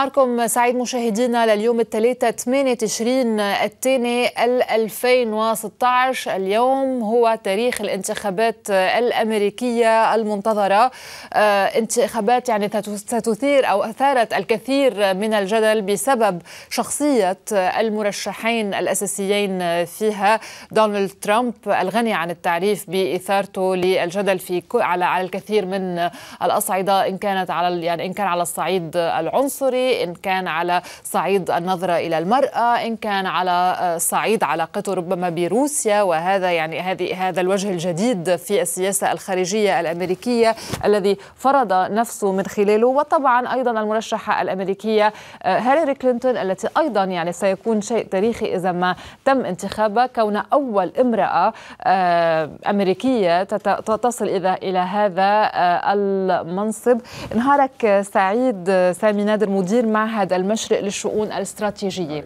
نهاركم سعيد مشاهدينا لليوم الثلاثاء 8 تشرين الثاني 2016 اليوم هو تاريخ الانتخابات الامريكيه المنتظره آه، انتخابات يعني ستثير او اثارت الكثير من الجدل بسبب شخصيه المرشحين الاساسيين فيها دونالد ترامب الغني عن التعريف باثارته للجدل في على الكثير من الاصعده ان كانت على يعني ان كان على الصعيد العنصري إن كان على صعيد النظرة إلى المرأة إن كان على آه، صعيد علاقته ربما بروسيا وهذا يعني هذه هذا الوجه الجديد في السياسة الخارجية الأمريكية الذي فرض نفسه من خلاله وطبعا أيضا المرشحة الأمريكية آه، هيلاري كلينتون التي أيضا يعني سيكون شيء تاريخي إذا ما تم انتخابها كون أول امرأة آه، أمريكية تصل إذا إلى هذا المنصب نهارك سعيد سامي نادر مدير مدير معهد المشرق للشؤون الاستراتيجيه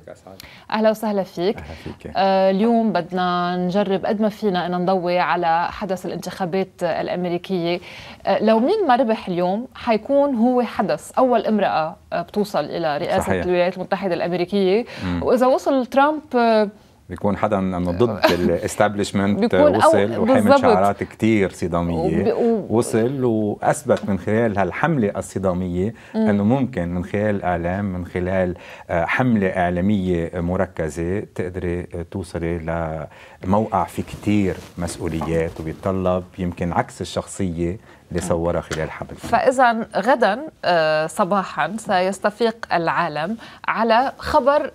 اهلا وسهلا فيك, أهلا فيك. آه اليوم بدنا نجرب قد ما فينا ان نضوي على حدث الانتخابات الامريكيه آه لو مين ما ربح اليوم حيكون هو حدث اول امراه آه، بتوصل الى رئاسه صحيح. الولايات المتحده الامريكيه واذا وصل ترامب آه، بيكون حدا انه آه. ضد الاستابليشمنت وصل وحامل شعارات كثير صداميه وصل واثبت من خلال هالحمله الصداميه انه ممكن من خلال اعلام من خلال آه، حمله اعلاميه مركزه تقدري آه، توصلي لموقع في كثير مسؤوليات وبيتطلب يمكن عكس الشخصيه اللي صورها خلال حمل فإذا غدا صباحا سيستفيق العالم على خبر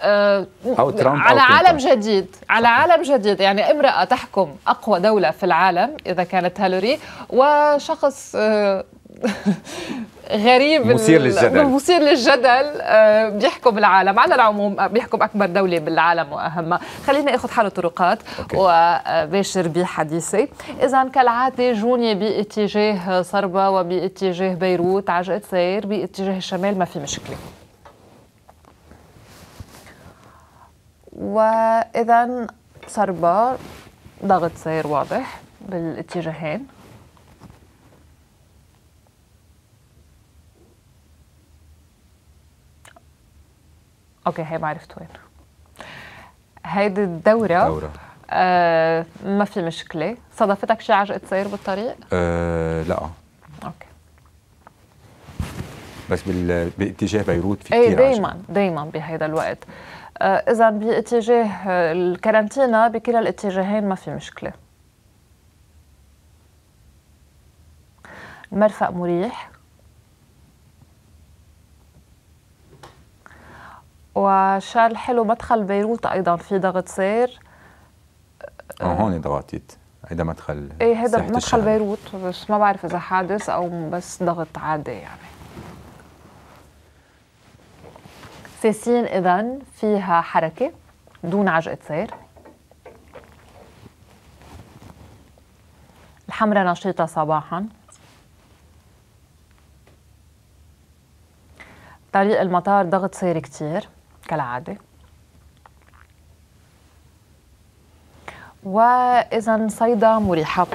آه، أو ترامب على أو عالم جديد على عالم جديد يعني امرأة تحكم أقوى دولة في العالم إذا كانت هالوري وشخص آه، غريب مثير للجدل مثير للجدل آه، بيحكم العالم على العموم بيحكم اكبر دوله بالعالم واهمها خلينا اخذ حاله طرقات وباشر بحديثي اذا كالعاده جوني باتجاه صربا وباتجاه بيروت عجقه سير باتجاه الشمال ما في مشكله واذا صربة ضغط صير واضح بالاتجاهين اوكي هي ما عرفت وين هيدي الدورة دورة. آه ما في مشكلة صادفتك شي عجقة سير بالطريق؟ آه لا اوكي بس بال... باتجاه بيروت في كثير ايه دايما دايما بهيدا الوقت آه، إذا باتجاه آه، الكارانتينا بكلا الاتجاهين ما في مشكلة المرفق مريح وشال حلو مدخل بيروت ايضا في ضغط سير اه هون ضغطت هيدا مدخل ايه هيدا مدخل الشهر. بيروت بس ما بعرف اذا حادث او بس ضغط عادي يعني ساسين إذا فيها حركة دون عجقة سير الحمرة نشيطة صباحا طريق المطار ضغط سير كتير كالعادة وإذا صيدا مريحة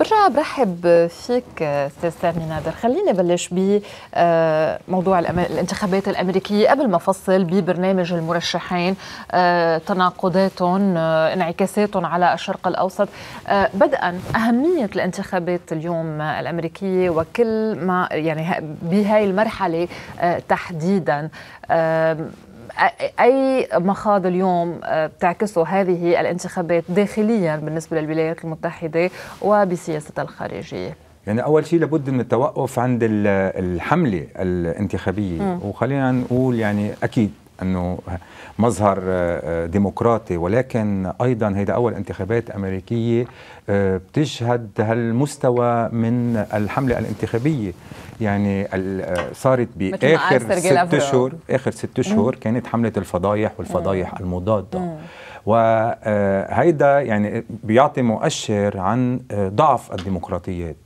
برجع برحب فيك استاذ سامي نادر خليني بلش بموضوع آه، الانتخابات الامريكيه قبل ما افصل ببرنامج المرشحين آه، تناقضاتهم آه، انعكاساتهم على الشرق الاوسط بدءا اهميه الانتخابات اليوم الامريكيه وكل ما يعني بهاي المرحله تحديدا اي مخاض اليوم بتعكسه هذه الانتخابات داخليا بالنسبه للولايات المتحده وبسياستها الخارجيه يعني اول شيء لابد من التوقف عند الحمله الانتخابيه م. وخلينا نقول يعني اكيد انه مظهر ديمقراطي ولكن ايضا هيدا اول انتخابات امريكيه بتشهد هالمستوى من الحمله الانتخابيه يعني صارت باخر ست شهور اخر ست شهور كانت حمله الفضايح والفضايح مم. المضاده وهيدا آه، يعني بيعطي مؤشر عن آه، ضعف الديمقراطيات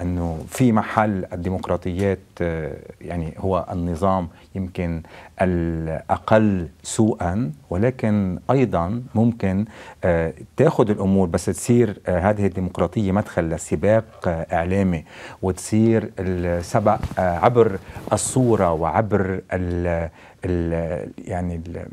انه في محل الديمقراطيات آه، يعني هو النظام يمكن الأقل سوءا ولكن أيضا ممكن آه، تاخذ الأمور بس تصير آه، هذه الديمقراطية مدخل لسباق آه، إعلامي وتصير السبق عبر الصورة وعبر ال الـ يعني الـ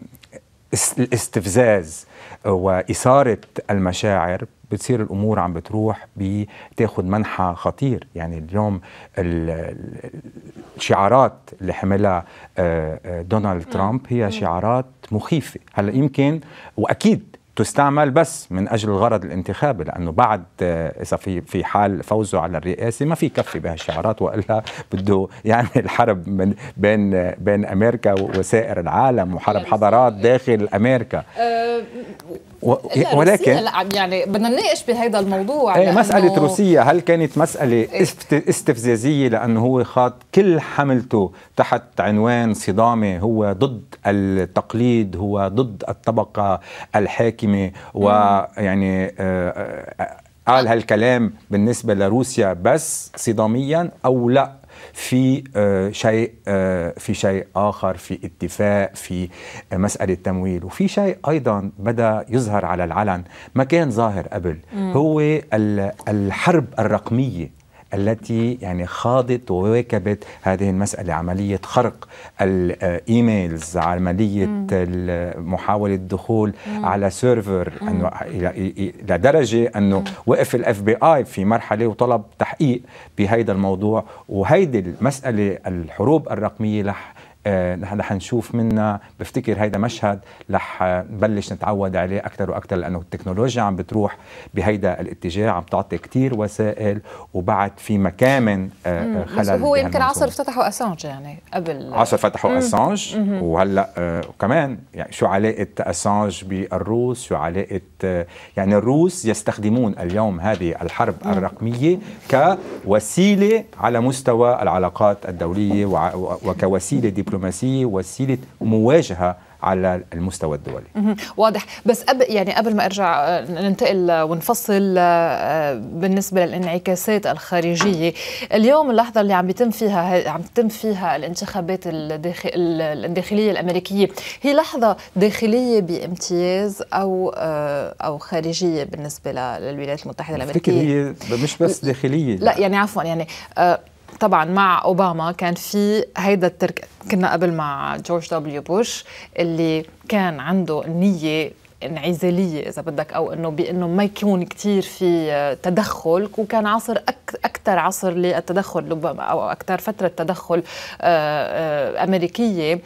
الاستفزاز وإثارة المشاعر بتصير الامور عم بتروح بتاخذ منحى خطير يعني اليوم الشعارات اللي حملها آه، آه، دونالد ترامب هي شعارات مخيفه هلا يمكن واكيد تستعمل بس من اجل الغرض الانتخابي لانه بعد آه، اذا في في حال فوزه على الرئاسه ما في كفي بهالشعارات والا بده يعني الحرب من بين بين امريكا وسائر العالم وحرب يعني حضارات داخل امريكا و... لا ولكن لا يعني بدنا نناقش بهذا الموضوع إيه، لأنه... مسألة روسيا هل كانت مسألة إيه. استفزازية لأنه هو خاض كل حملته تحت عنوان صدامي هو ضد التقليد هو ضد الطبقة الحاكمة ويعني آه، آه، قال هالكلام بالنسبة لروسيا بس صداميا أو لا في آه، شيء آه، في شيء آخر في اتفاق في آه، مسألة تمويل وفي شيء أيضا بدأ يظهر على العلن ما كان ظاهر قبل هو الحرب الرقمية التي يعني خاضت وواكبت هذه المسألة عملية خرق الإيميلز عملية محاولة الدخول مم. على سيرفر لدرجة أنه وقف الاف بي اي في مرحلة وطلب تحقيق بهذا الموضوع وهيدي المسألة الحروب الرقمية لح آه، نحن نشوف منا بفتكر هيدا مشهد رح نبلش نتعود عليه اكثر واكثر لانه التكنولوجيا عم بتروح بهيدا الاتجاه عم تعطي كثير وسائل وبعد في مكامن آه، خلل هو يمكن عصر فتحوا اسانج يعني قبل عصر فتحوا اسانج وهلا آه، كمان يعني شو علاقه اسانج بالروس شو علاقه يعني الروس يستخدمون اليوم هذه الحرب الرقميه كوسيله على مستوى العلاقات الدوليه وكوسيله دبلوماسيه دبلوماسيه وسيله مواجهه على المستوى الدولي واضح بس أب يعني قبل ما ارجع آه، ننتقل آه، ونفصل آه، بالنسبه للانعكاسات الخارجيه اليوم اللحظه اللي عم بيتم فيها عم تتم فيها الانتخابات الداخل الداخليه الامريكيه هي لحظه داخليه بامتياز او او خارجيه بالنسبه للولايات المتحده الامريكيه هي مش بس داخليه لا يعني عفوا يعني طبعا مع اوباما كان في هيدا الترك كنا قبل مع جورج دبليو بوش اللي كان عنده نيه انعزاليه اذا بدك او انه بانه ما يكون كثير في تدخل وكان عصر اكثر عصر للتدخل ربما او اكثر فتره تدخل آه، آه، امريكيه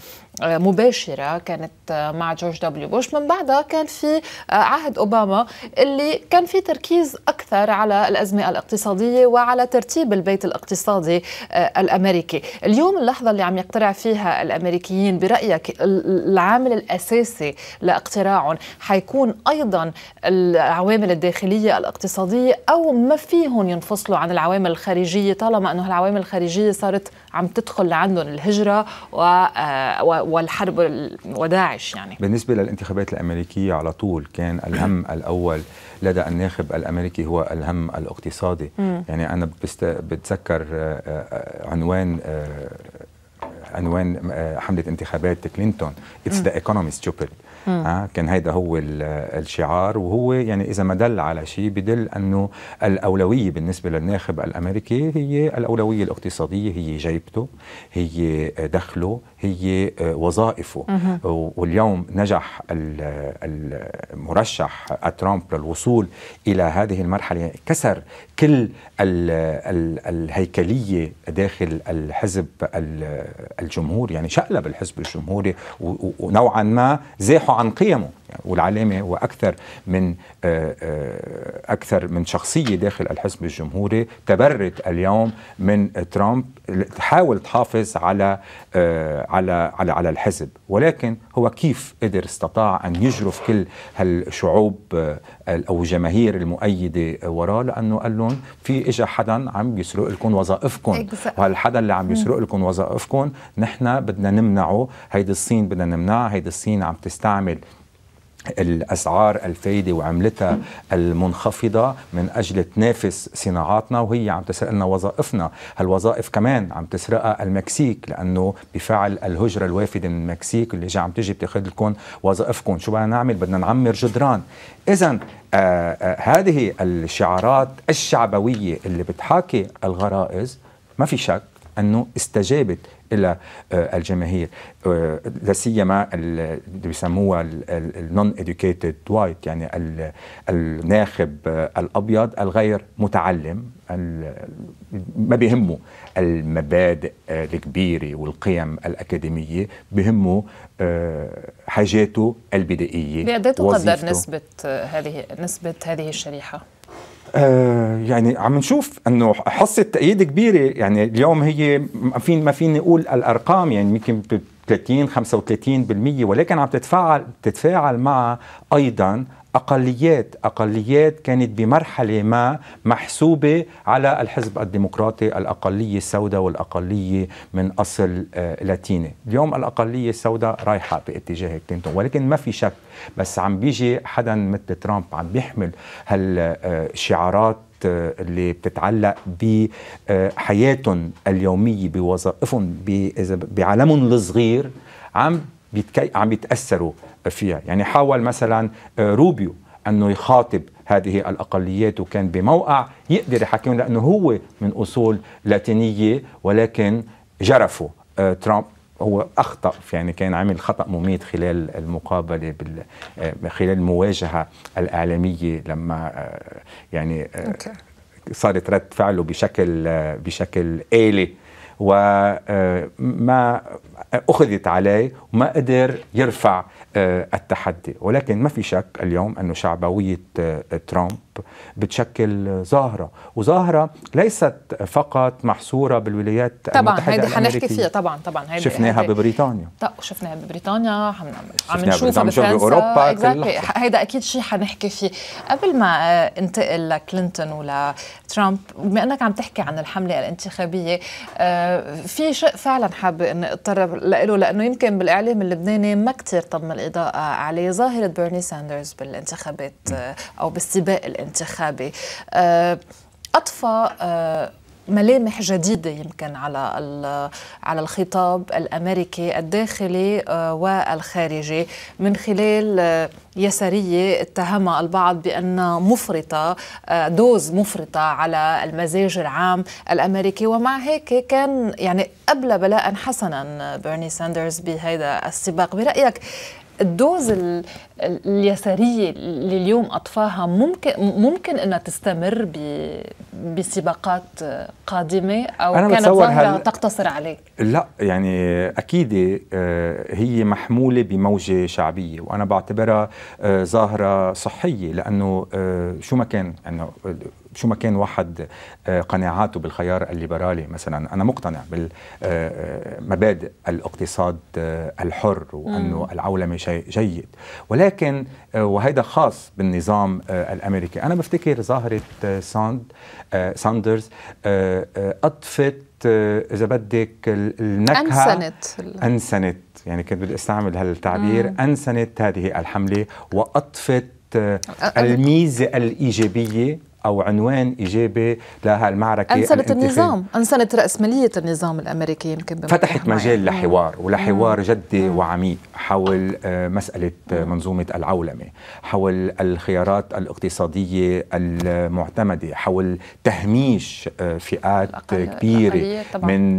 آه، مباشرة كانت مع جورج دبليو بوش من بعدها كان في عهد أوباما اللي كان في تركيز أكثر أكثر على الأزمة الاقتصادية وعلى ترتيب البيت الاقتصادي آه، الأمريكي اليوم اللحظة اللي عم يقترع فيها الأمريكيين برأيك العامل الأساسي لاقتراعهم حيكون أيضا العوامل الداخلية الاقتصادية أو ما فيهم ينفصلوا عن العوامل الخارجية طالما أنه العوامل الخارجية صارت عم تدخل لعندهم الهجرة آه، والحرب وداعش يعني بالنسبة للانتخابات الأمريكية على طول كان الهم الأول لدى الناخب الامريكي هو الهم الاقتصادي مم. يعني انا بست... بتذكر آه، آه، عنوان آه، عنوان حمله انتخابات كلينتون اتس ذا ايكونومي ستوبيد كان هيدا هو الشعار وهو يعني اذا ما دل على شيء بدل انه الاولويه بالنسبه للناخب الامريكي هي الاولويه الاقتصاديه هي جيبته هي دخله هي آه، وظائفه واليوم نجح المرشح ترامب للوصول الى هذه المرحله كسر كل الهيكليه داخل الحزب الجمهوري يعني شقلب الحزب الجمهوري ونوعا ما زاحوا عن قيمه يعني والعلامة هو أكثر من آه، آه، أكثر من شخصية داخل الحزب الجمهوري تبرت اليوم من ترامب تحاول تحافظ على آه، على على على الحزب ولكن هو كيف قدر استطاع ان يجرف كل هالشعوب آه، او الجماهير المؤيده وراه لانه قال لهم في اجى حدا عم يسرق لكم وظائفكم إيه، وهالحدا اللي عم يسرق لكم وظائفكم نحن بدنا نمنعه هيدي الصين بدنا نمنعها هيدي الصين عم تستعمل الأسعار الفايدة وعملتها المنخفضة من أجل تنافس صناعاتنا وهي عم تسرق لنا وظائفنا هالوظائف كمان عم تسرقها المكسيك لأنه بفعل الهجرة الوافدة من المكسيك اللي جاي عم تجي بتاخذ لكم وظائفكم شو بدنا نعمل بدنا نعمر جدران إذا آه آه هذه الشعارات الشعبوية اللي بتحاكي الغرائز ما في شك أنه استجابت الى آه، الجماهير آه، لا سيما اللي بيسموها النون educated وايت يعني الناخب آه، الابيض الغير متعلم ما بيهمه المبادئ الكبيرة والقيم الأكاديمية بهمه حاجاته البدائية بقدرته إيه تقدر نسبة هذه نسبة هذه الشريحة آه، يعني عم نشوف انه حصه تأييد كبيره يعني اليوم هي ما فيني ما فيني اقول الارقام يعني يمكن 30 35% ولكن عم تتفاعل تتفاعل مع ايضا اقليات اقليات كانت بمرحله ما محسوبه على الحزب الديمقراطي الاقليه السوداء والاقليه من اصل آه، لاتيني اليوم الاقليه السوداء رايحه باتجاه كلينتون ولكن ما في شك بس عم بيجي حدا مثل ترامب عم بيحمل هالشعارات آه، آه، اللي بتتعلق بحياتهم اليوميه بوظائفهم بعالمهم الصغير عم عم يتاثروا فيها يعني حاول مثلا آه، روبيو أنه يخاطب هذه الأقليات وكان بموقع يقدر يحكيهم لأنه هو من أصول لاتينية ولكن جرفه آه، ترامب هو اخطا يعني كان عمل خطا مميت خلال المقابله بال آه، خلال المواجهه الاعلاميه لما يعني صارت رد فعله بشكل بشكل آلي وما أخذت عليه وما قدر يرفع آه، التحدي ولكن ما في شك اليوم أنه شعبوية آه، ترامب بتشكل ظاهرة وظاهرة ليست فقط محصورة بالولايات طبعا المتحدة هيدي حنحكي فيها طبعا طبعا هيدي شفناها هيدي. ببريطانيا طب شفناها ببريطانيا عم نشوفها نشوفها باوروبا هيدا اكيد شيء حنحكي فيه قبل ما آه، انتقل لكلينتون ولترامب بما انك عم تحكي عن الحملة الانتخابية آه، في شيء فعلا حابة اني اتطرق له لانه يمكن بالاعلام اللبناني ما كثير تم الاضاءة عليه ظاهرة بيرني ساندرز بالانتخابات آه، او بالسباق الانتخابي الانتخابي اضفى أه، أه، ملامح جديده يمكن على على الخطاب الامريكي الداخلي أه، والخارجي من خلال يساريه اتهمها البعض بانها مفرطه دوز مفرطه على المزاج العام الامريكي ومع هيك كان يعني ابلى بلاء حسنا بيرني ساندرز بهذا السباق برايك الدوز اليساريه اللي اليوم اطفاها ممكن ممكن انها تستمر بسباقات قادمه او أنا كانت ظاهره هل... تقتصر عليه؟ لا يعني اكيد آه، هي محموله بموجه شعبيه وانا بعتبرها آه، ظاهره صحيه لانه آه، شو ما كان انه يعني شو ما كان واحد آه، قناعاته بالخيار الليبرالي مثلا انا مقتنع بالمبادئ آه، آه، الاقتصاد الحر وانه العولمه شيء جيد ولكن وهذا خاص بالنظام الامريكي انا بفتكر ظاهره ساند ساندرز اضفت اذا بدك النكهه انسنت انسنت يعني كنت بدي استعمل هالتعبير انسنت هذه الحمله واطفت الميزه الايجابيه أو عنوان إيجابي لهالمعركة أنسنت النظام أنسنت رأسمالية النظام الأمريكي يمكن فتحت مجال يعني. لحوار ولحوار جدي وعميق حول آه، مسألة آه، منظومة العولمة حول الخيارات الاقتصادية المعتمدة حول تهميش آه، فئات الأقل كبيرة من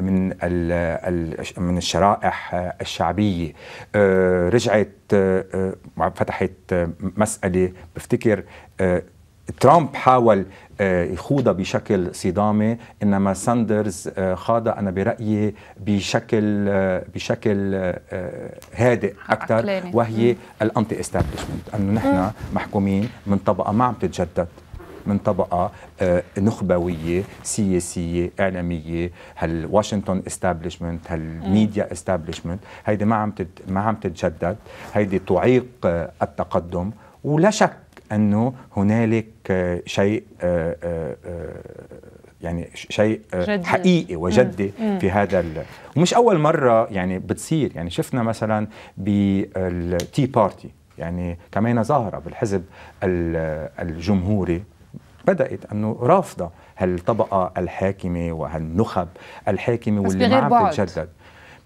من من الشرائح الشعبية رجعت فتحت مسألة بفتكر ترامب حاول آه، يخوضها بشكل صدامي انما ساندرز آه، خاضها انا برايي بشكل آه، بشكل هادئ اكثر وهي الانتي استابليشمنت انه نحن محكومين من طبقه ما عم تتجدد من طبقة نخبوية سياسية إعلامية هالواشنطن استابليشمنت هالميديا استابليشمنت هيدي ما عم ما عم تتجدد هيدي تعيق التقدم ولا شك انه هنالك آه، شيء آه، آه، يعني شيء جدي. حقيقي وجدي في هذا ال... ومش اول مره يعني بتصير يعني شفنا مثلا بالتي بارتي يعني كمان ظاهره بالحزب الجمهوري بدات انه رافضه هالطبقه الحاكمه وهالنخب الحاكمه واللي ما عم تتجدد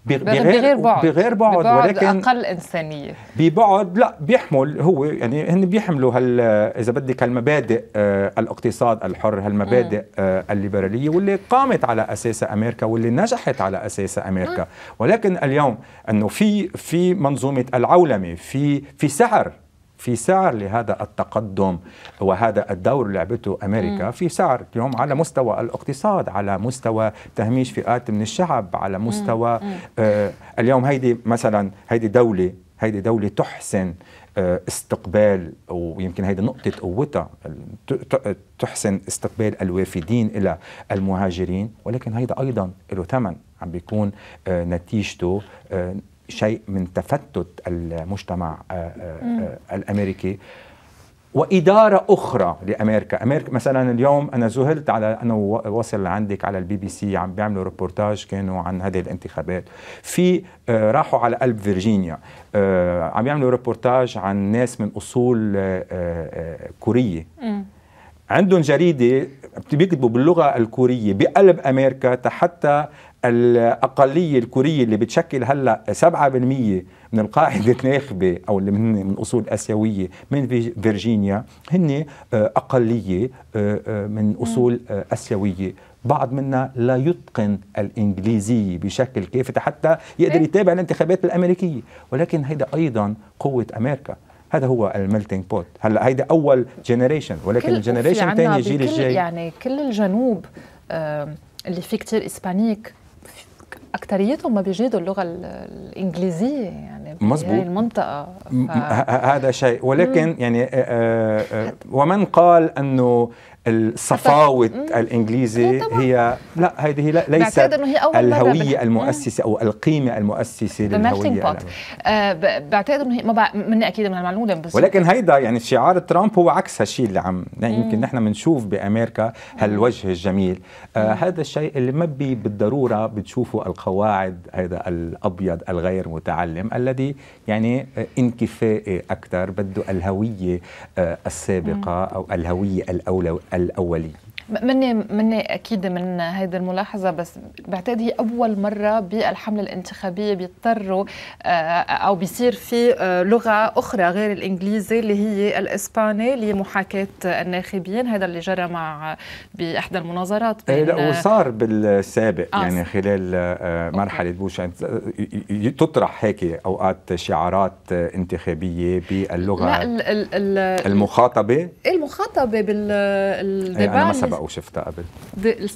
بغير بعد بغير بعد, ولكن اقل انسانيه ببعد لا بيحمل هو يعني هن بيحملوا هال اذا بدك هالمبادئ آه الاقتصاد الحر هالمبادئ آه الليبراليه واللي قامت على اساسها امريكا واللي نجحت على اساسها امريكا ولكن اليوم انه في في منظومه العولمه في في سعر في سعر لهذا التقدم وهذا الدور اللي لعبته امريكا في سعر اليوم على مستوى الاقتصاد على مستوى تهميش فئات من الشعب على مستوى آه اليوم هيدي مثلا هيدي دوله هيدي دولة تحسن آه، استقبال ويمكن هيدي نقطة قوتها تحسن استقبال الوافدين إلى المهاجرين ولكن هيدا أيضا له ثمن عم بيكون آه، نتيجته آه، شيء من تفتت المجتمع آه، آه، آه، الامريكي وإدارة أخرى لأمريكا أمريكا مثلا اليوم أنا ذهلت على أنا وصل عندك على البي بي سي عم بيعملوا ريبورتاج كانوا عن هذه الانتخابات في راحوا على قلب فيرجينيا عم يعملوا ريبورتاج عن ناس من أصول كورية عندهم جريدة بيكتبوا باللغة الكورية بقلب أمريكا حتى الاقليه الكوريه اللي بتشكل هلا 7% من القاعده الناخبه او اللي من من اصول اسيويه من فيرجينيا هن آه، اقليه آه، آه، من اصول اسيويه بعض منا لا يتقن الإنجليزية بشكل كافي حتى يقدر إيه؟ يتابع الانتخابات الأمريكية ولكن هيدا أيضا قوة أمريكا هذا هو الميلتينج بوت هلا هيدا اول جنريشن ولكن الجنريشن الثاني الجيل الجاي يعني كل الجنوب اللي فيه كتير اسبانيك اكثريتهم ما بيجيدوا اللغه الانجليزيه يعني مزبوط هذه المنطقه ف... هذا شيء ولكن مم. يعني آآ آه، آآ آه، آه، ومن قال انه الصفاوة الإنجليزي هي لا هذه لا ليست هي أول الهوية بت... المؤسسة أو القيمة المؤسسة للهوية آه بعتقد انه ما من اكيد من المعلومه بس ولكن هيدا يعني شعار ترامب هو عكس هالشيء اللي عم يمكن نحن بنشوف بامريكا هالوجه الجميل آه هذا الشيء اللي ما بي بالضروره بتشوفه القواعد هذا الابيض الغير متعلم الذي يعني انكفائي اكثر بده الهويه آه السابقه او الهويه الاولى الأولي مني مني اكيد من هيدي الملاحظه بس بعتقد هي اول مره بالحمله الانتخابيه بيضطروا آه، او بيصير في آه، لغه اخرى غير الانجليزي اللي هي الاسباني لمحاكاه الناخبين هذا اللي جرى مع باحدى المناظرات إيه، بين لا وصار بالسابق آه يعني خلال آه، مرحله بوش يعني تطرح هيك اوقات شعارات انتخابيه باللغه لا المخاطبه المخاطبه بالدباع إيه، او شفتها قبل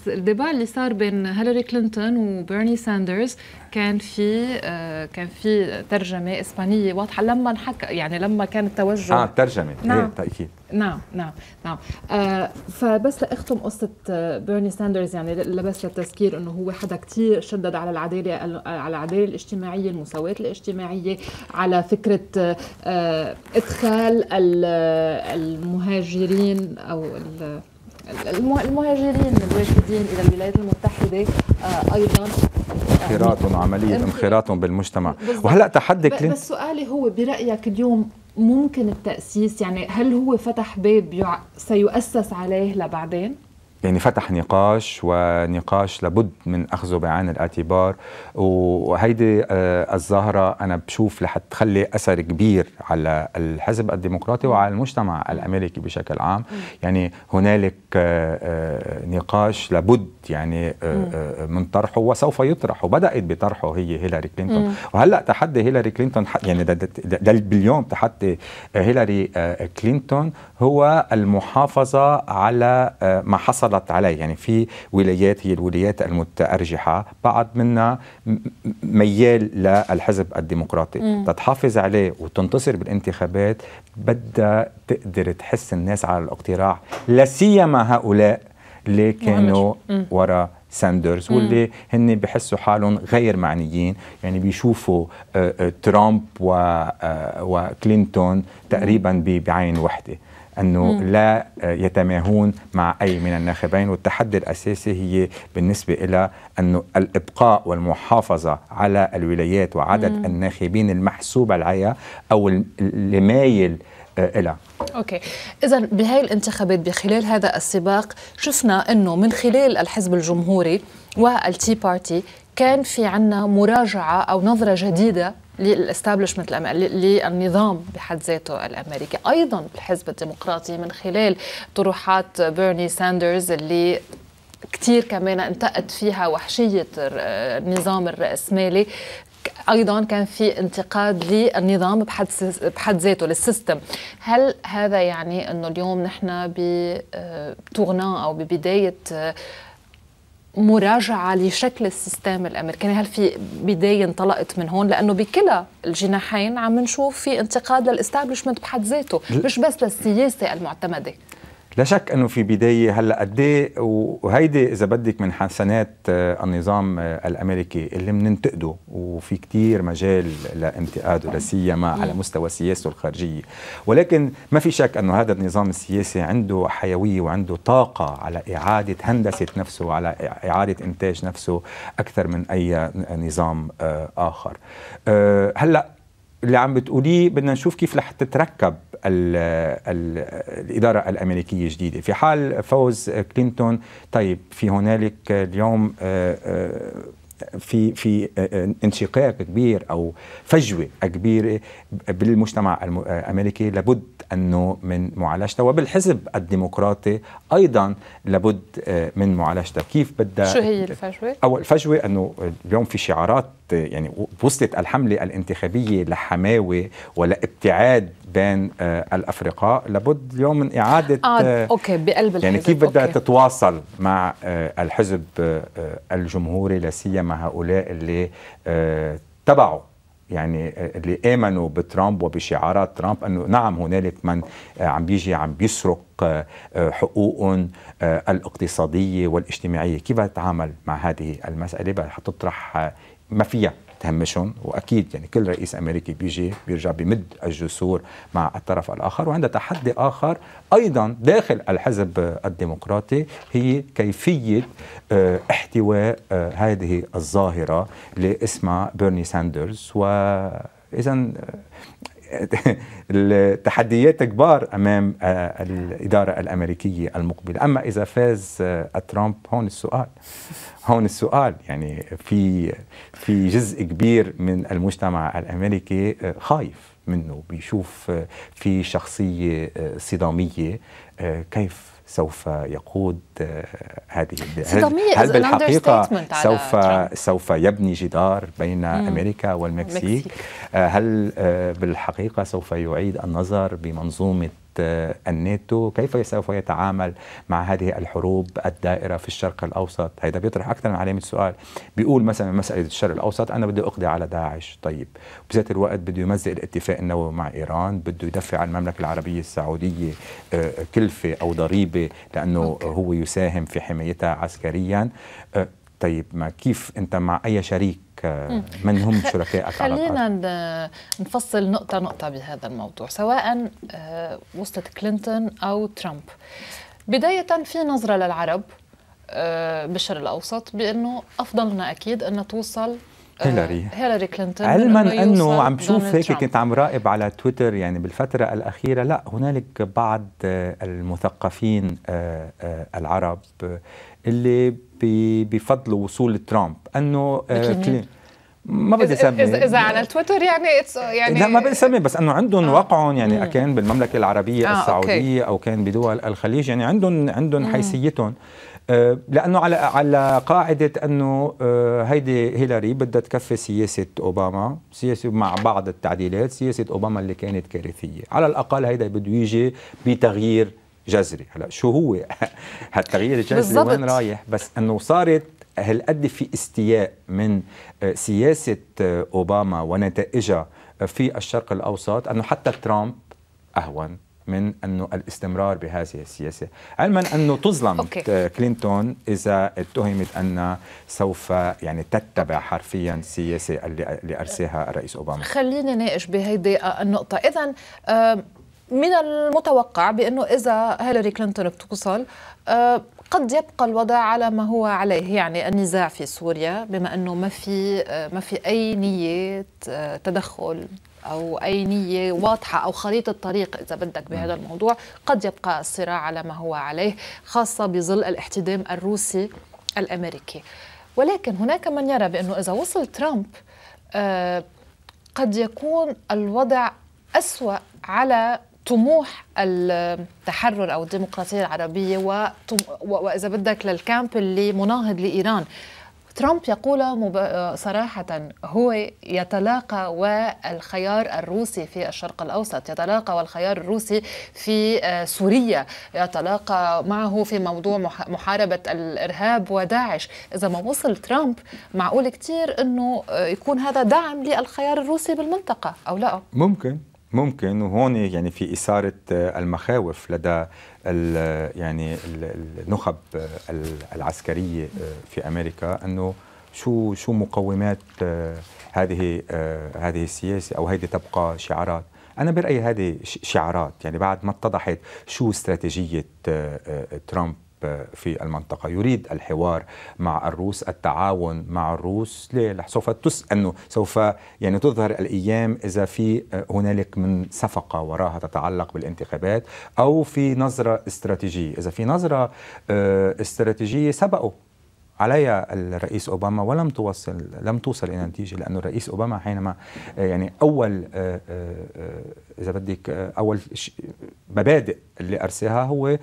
الدباع اللي صار بين هيلاري كلينتون وبيرني ساندرز كان في آه، كان في ترجمه اسبانيه واضحه لما انحكى يعني لما كان التوجه اه ترجمه نعم إيه، تاكيد نعم نعم نعم آه فبس لاختم قصه آه، بيرني ساندرز يعني لبس للتذكير انه هو حدا كثير شدد على العداله على العداله الاجتماعيه المساواه الاجتماعيه على فكره آه, آه، ادخال المهاجرين او المهاجرين الواجدين الى الولايات المتحده آه، ايضا انخراطهم عمليه انخراطهم بالمجتمع وهلا تحدي كلينتون بس سؤالي هو برايك اليوم ممكن التاسيس يعني هل هو فتح باب سيؤسس عليه لبعدين يعني فتح نقاش ونقاش لابد من اخذه بعين الاعتبار وهيدي آه، الظاهره انا بشوف رح تخلي اثر كبير على الحزب الديمقراطي وعلى المجتمع الامريكي بشكل عام يعني هنالك آه، آه، نقاش لابد يعني من طرحه وسوف يطرح وبدات بطرحه هي هيلاري كلينتون وهلا تحدي هيلاري كلينتون يعني ده, ده, ده باليوم تحدي هيلاري كلينتون هو المحافظه على ما حصل فرضت عليه يعني في ولايات هي الولايات المتأرجحة بعض منها ميال للحزب الديمقراطي مم. تتحافظ عليه وتنتصر بالانتخابات بدها تقدر تحس الناس على الاقتراع لسيما هؤلاء اللي كانوا ورا ساندرز واللي هن بحسوا حالهم غير معنيين يعني بيشوفوا آه، آه، ترامب آه، وكلينتون تقريبا بعين وحده انه مم. لا آه، يتماهون مع اي من الناخبين والتحدي الاساسي هي بالنسبه الى انه الابقاء والمحافظه على الولايات وعدد مم. الناخبين المحسوب عليها او اللي مايل آه، إلى اوكي اذا بهاي الانتخابات بخلال هذا السباق شفنا انه من خلال الحزب الجمهوري والتي بارتي كان في عنا مراجعة أو نظرة جديدة للاستابلشمنت للنظام بحد ذاته الامريكي، ايضا الحزب الديمقراطي من خلال طروحات بيرني ساندرز اللي كثير كمان انتقد فيها وحشية النظام الرأسمالي ايضا كان في انتقاد للنظام بحد بحد ذاته للسيستم هل هذا يعني انه اليوم نحن ب آه، او ببدايه آه، مراجعة لشكل السيستم الأمريكي هل في بداية انطلقت من هون لأنه بكلا الجناحين عم نشوف في انتقاد للاستابلشمنت بحد ذاته مش بس للسياسة المعتمدة لا شك انه في بدايه هلا قد ايه وهيدي اذا بدك من حسنات آه، النظام آه، الامريكي اللي بننتقده وفي كتير مجال لانتقاده لا سيما على مستوى سياسته الخارجيه ولكن ما في شك انه هذا النظام السياسي عنده حيويه وعنده طاقه على اعاده هندسه نفسه على اعاده انتاج نفسه اكثر من اي نظام آه، اخر هلا اللي عم بتقوليه بدنا نشوف كيف رح تتركب الـ الـ الإدارة الأمريكية الجديدة في حال فوز كلينتون طيب في هنالك اليوم آآ آه، آآ آه، في في آه، آه، انشقاق كبير او فجوه كبيره بالمجتمع الامريكي آه، لابد انه من معالجتها وبالحزب الديمقراطي ايضا لابد من معالجتها كيف بدها شو هي الفجوه اول الفجوه انه اليوم في شعارات يعني وصلت الحمله الانتخابيه لحماوه ولابتعاد بين آه، الافرقاء لابد اليوم من اعاده آه،, آه، اوكي بقلب يعني الحزب يعني كيف بدها تتواصل مع آه، الحزب الجمهوري لا سيما هؤلاء اللي تبعوا يعني اللي امنوا بترامب وبشعارات ترامب انه نعم هنالك من عم بيجي عم بيسرق حقوقهم الاقتصاديه والاجتماعيه، كيف تتعامل مع هذه المساله؟ حتطرح ما فيها تهمشهم واكيد يعني كل رئيس امريكي بيجي بيرجع بمد الجسور مع الطرف الاخر وعندها تحدي اخر ايضا داخل الحزب الديمقراطي هي كيفيه آه، احتواء آه، هذه الظاهره اللي اسمها بيرني ساندرز واذا آه، التحديات كبار امام الاداره الامريكيه المقبله اما اذا فاز ترامب هون السؤال هون السؤال يعني في في جزء كبير من المجتمع الامريكي آه، خايف منه بيشوف آه، في شخصيه آه، صداميه كيف سوف يقود هذه صدامية هل بالحقيقة سوف سوف يبني جدار بين مم. أمريكا والمكسيك هل بالحقيقة سوف يعيد النظر بمنظومة آه، الناتو كيف سوف يتعامل مع هذه الحروب الدائرة في الشرق الأوسط هذا بيطرح أكثر من علامة سؤال بيقول مثلا مسألة الشرق الأوسط أنا بدي أقضي على داعش طيب بذات الوقت بده يمزق الاتفاق النووي مع إيران بده يدفع عن المملكة العربية السعودية آه، كلفة أو ضريبة لأنه أوكي. هو يساهم في حمايتها عسكريا آه، طيب ما كيف انت مع اي شريك آه، من هم شركائك خلينا نفصل نقطة نقطة بهذا الموضوع سواء آه، وصلت كلينتون أو ترامب بداية في نظرة للعرب آه، بالشرق الأوسط بأنه أفضلنا أكيد أن توصل هيلاري هيلاري كلينتون علما انه عم بشوف هيك كنت عم راقب على تويتر يعني بالفتره الاخيره لا هنالك بعض المثقفين العرب اللي بفضلوا وصول ترامب انه آه، ما بدي اسمي اذا على تويتر يعني يعني لا ما بدي اسمي بس انه عندهم آه. واقعهم يعني كان بالمملكه العربيه آه السعوديه او كان بدول الخليج يعني عندهم عندهم حيثيتهم آه، لانه على على قاعده انه آه، هيدي هيلاري بدها تكفي سياسه اوباما سياسه مع بعض التعديلات سياسه اوباما اللي كانت كارثيه على الاقل هيدا بده يجي بتغيير جذري هلا شو هو هالتغيير الجذري وين رايح بس انه صارت هالقد في استياء من سياسه اوباما ونتائجها في الشرق الاوسط انه حتى ترامب اهون من انه الاستمرار بهذه السياسه، علما انه تظلم أوكي. كلينتون اذا اتهمت انها سوف يعني تتبع حرفيا السياسه اللي ارساها الرئيس اوباما. خلينا نناقش بهيدي النقطه، اذا من المتوقع بانه اذا هيلاري كلينتون بتوصل آه، قد يبقى الوضع على ما هو عليه يعني النزاع في سوريا بما انه ما في آه، ما في اي نيه آه، تدخل او اي نيه واضحه او خريطه طريق اذا بدك نعم. بهذا الموضوع قد يبقى الصراع على ما هو عليه خاصه بظل الاحتدام الروسي الامريكي ولكن هناك من يرى بانه اذا وصل ترامب قد يكون الوضع اسوا على طموح التحرر او الديمقراطيه العربيه واذا بدك للكامب اللي مناهض لايران ترامب يقول صراحة هو يتلاقى والخيار الروسي في الشرق الأوسط يتلاقى والخيار الروسي في آه، سوريا يتلاقى معه في موضوع محاربة الإرهاب وداعش إذا ما وصل ترامب معقول كثير أنه آه، يكون هذا دعم للخيار الروسي بالمنطقة أو لا ممكن ممكن وهون يعني في إثارة آه، المخاوف لدى ال آه، يعني النخب آه، العسكرية في أمريكا أنه شو شو مقومات هذه هذه السياسة أو هذه تبقى شعارات أنا برأيي هذه شعارات يعني بعد ما اتضحت شو استراتيجية ترامب في المنطقة يريد الحوار مع الروس التعاون مع الروس ليه سوف تس أنه سوف يعني تظهر الأيام إذا في آه، هنالك من صفقة وراها تتعلق بالانتخابات أو في نظرة استراتيجية إذا في نظرة آه، استراتيجية سبقوا عليها الرئيس اوباما ولم توصل لم توصل الى نتيجه لانه الرئيس اوباما حينما آه، يعني اول اذا بدك اول مبادئ اللي ارساها هو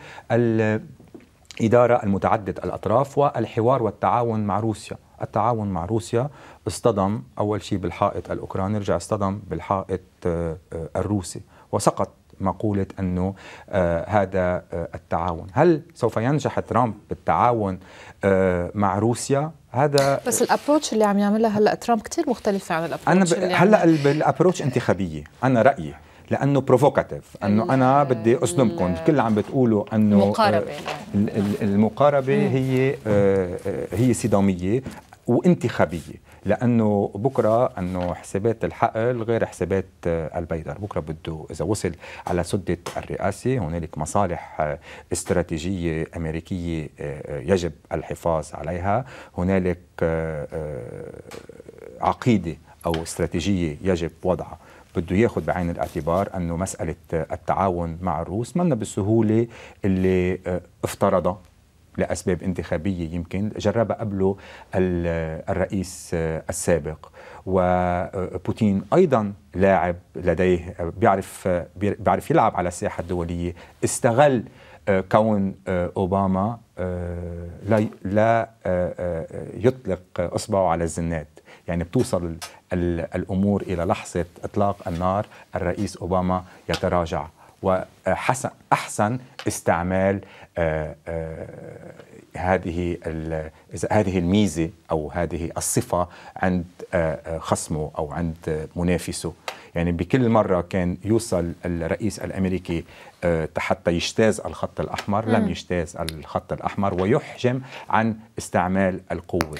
إدارة المتعدد الأطراف والحوار والتعاون مع روسيا التعاون مع روسيا اصطدم أول شيء بالحائط الأوكراني رجع اصطدم بالحائط آه، آه، الروسي وسقط مقولة أنه آه، هذا التعاون هل سوف ينجح ترامب بالتعاون مع روسيا هذا بس الابروتش اللي عم يعملها هلا ترامب كثير مختلفه عن الابروتش هلا الابروتش انتخابيه انا رايي لانه بروفوكاتيف انه انا بدي اصدمكم الكل عم بتقولوا انه آه، المقاربه المقاربه هي آه، آه، هي صداميه وانتخابيه لانه بكره انه حسابات الحقل غير حسابات البيدر بكره بده اذا وصل على سده الرئاسه هنالك مصالح استراتيجيه امريكيه يجب الحفاظ عليها هنالك عقيده او استراتيجيه يجب وضعها بده ياخذ بعين الاعتبار انه مساله التعاون مع الروس منا بالسهوله اللي آه، افترضها لاسباب انتخابيه يمكن جربها قبله آه، الرئيس آه، السابق وبوتين ايضا لاعب لديه بيعرف بيعرف يلعب على الساحه الدوليه استغل كون اوباما لا لا يطلق اصبعه على الزناد يعني بتوصل الأمور إلى لحظة إطلاق النار الرئيس أوباما يتراجع وحسن أحسن استعمال آه، آه، هذه هذه الميزة أو هذه الصفة عند آه، خصمه أو عند منافسه يعني بكل مرة كان يوصل الرئيس الأمريكي آه، حتى يجتاز الخط الأحمر لم يجتاز الخط الأحمر ويحجم عن استعمال القوة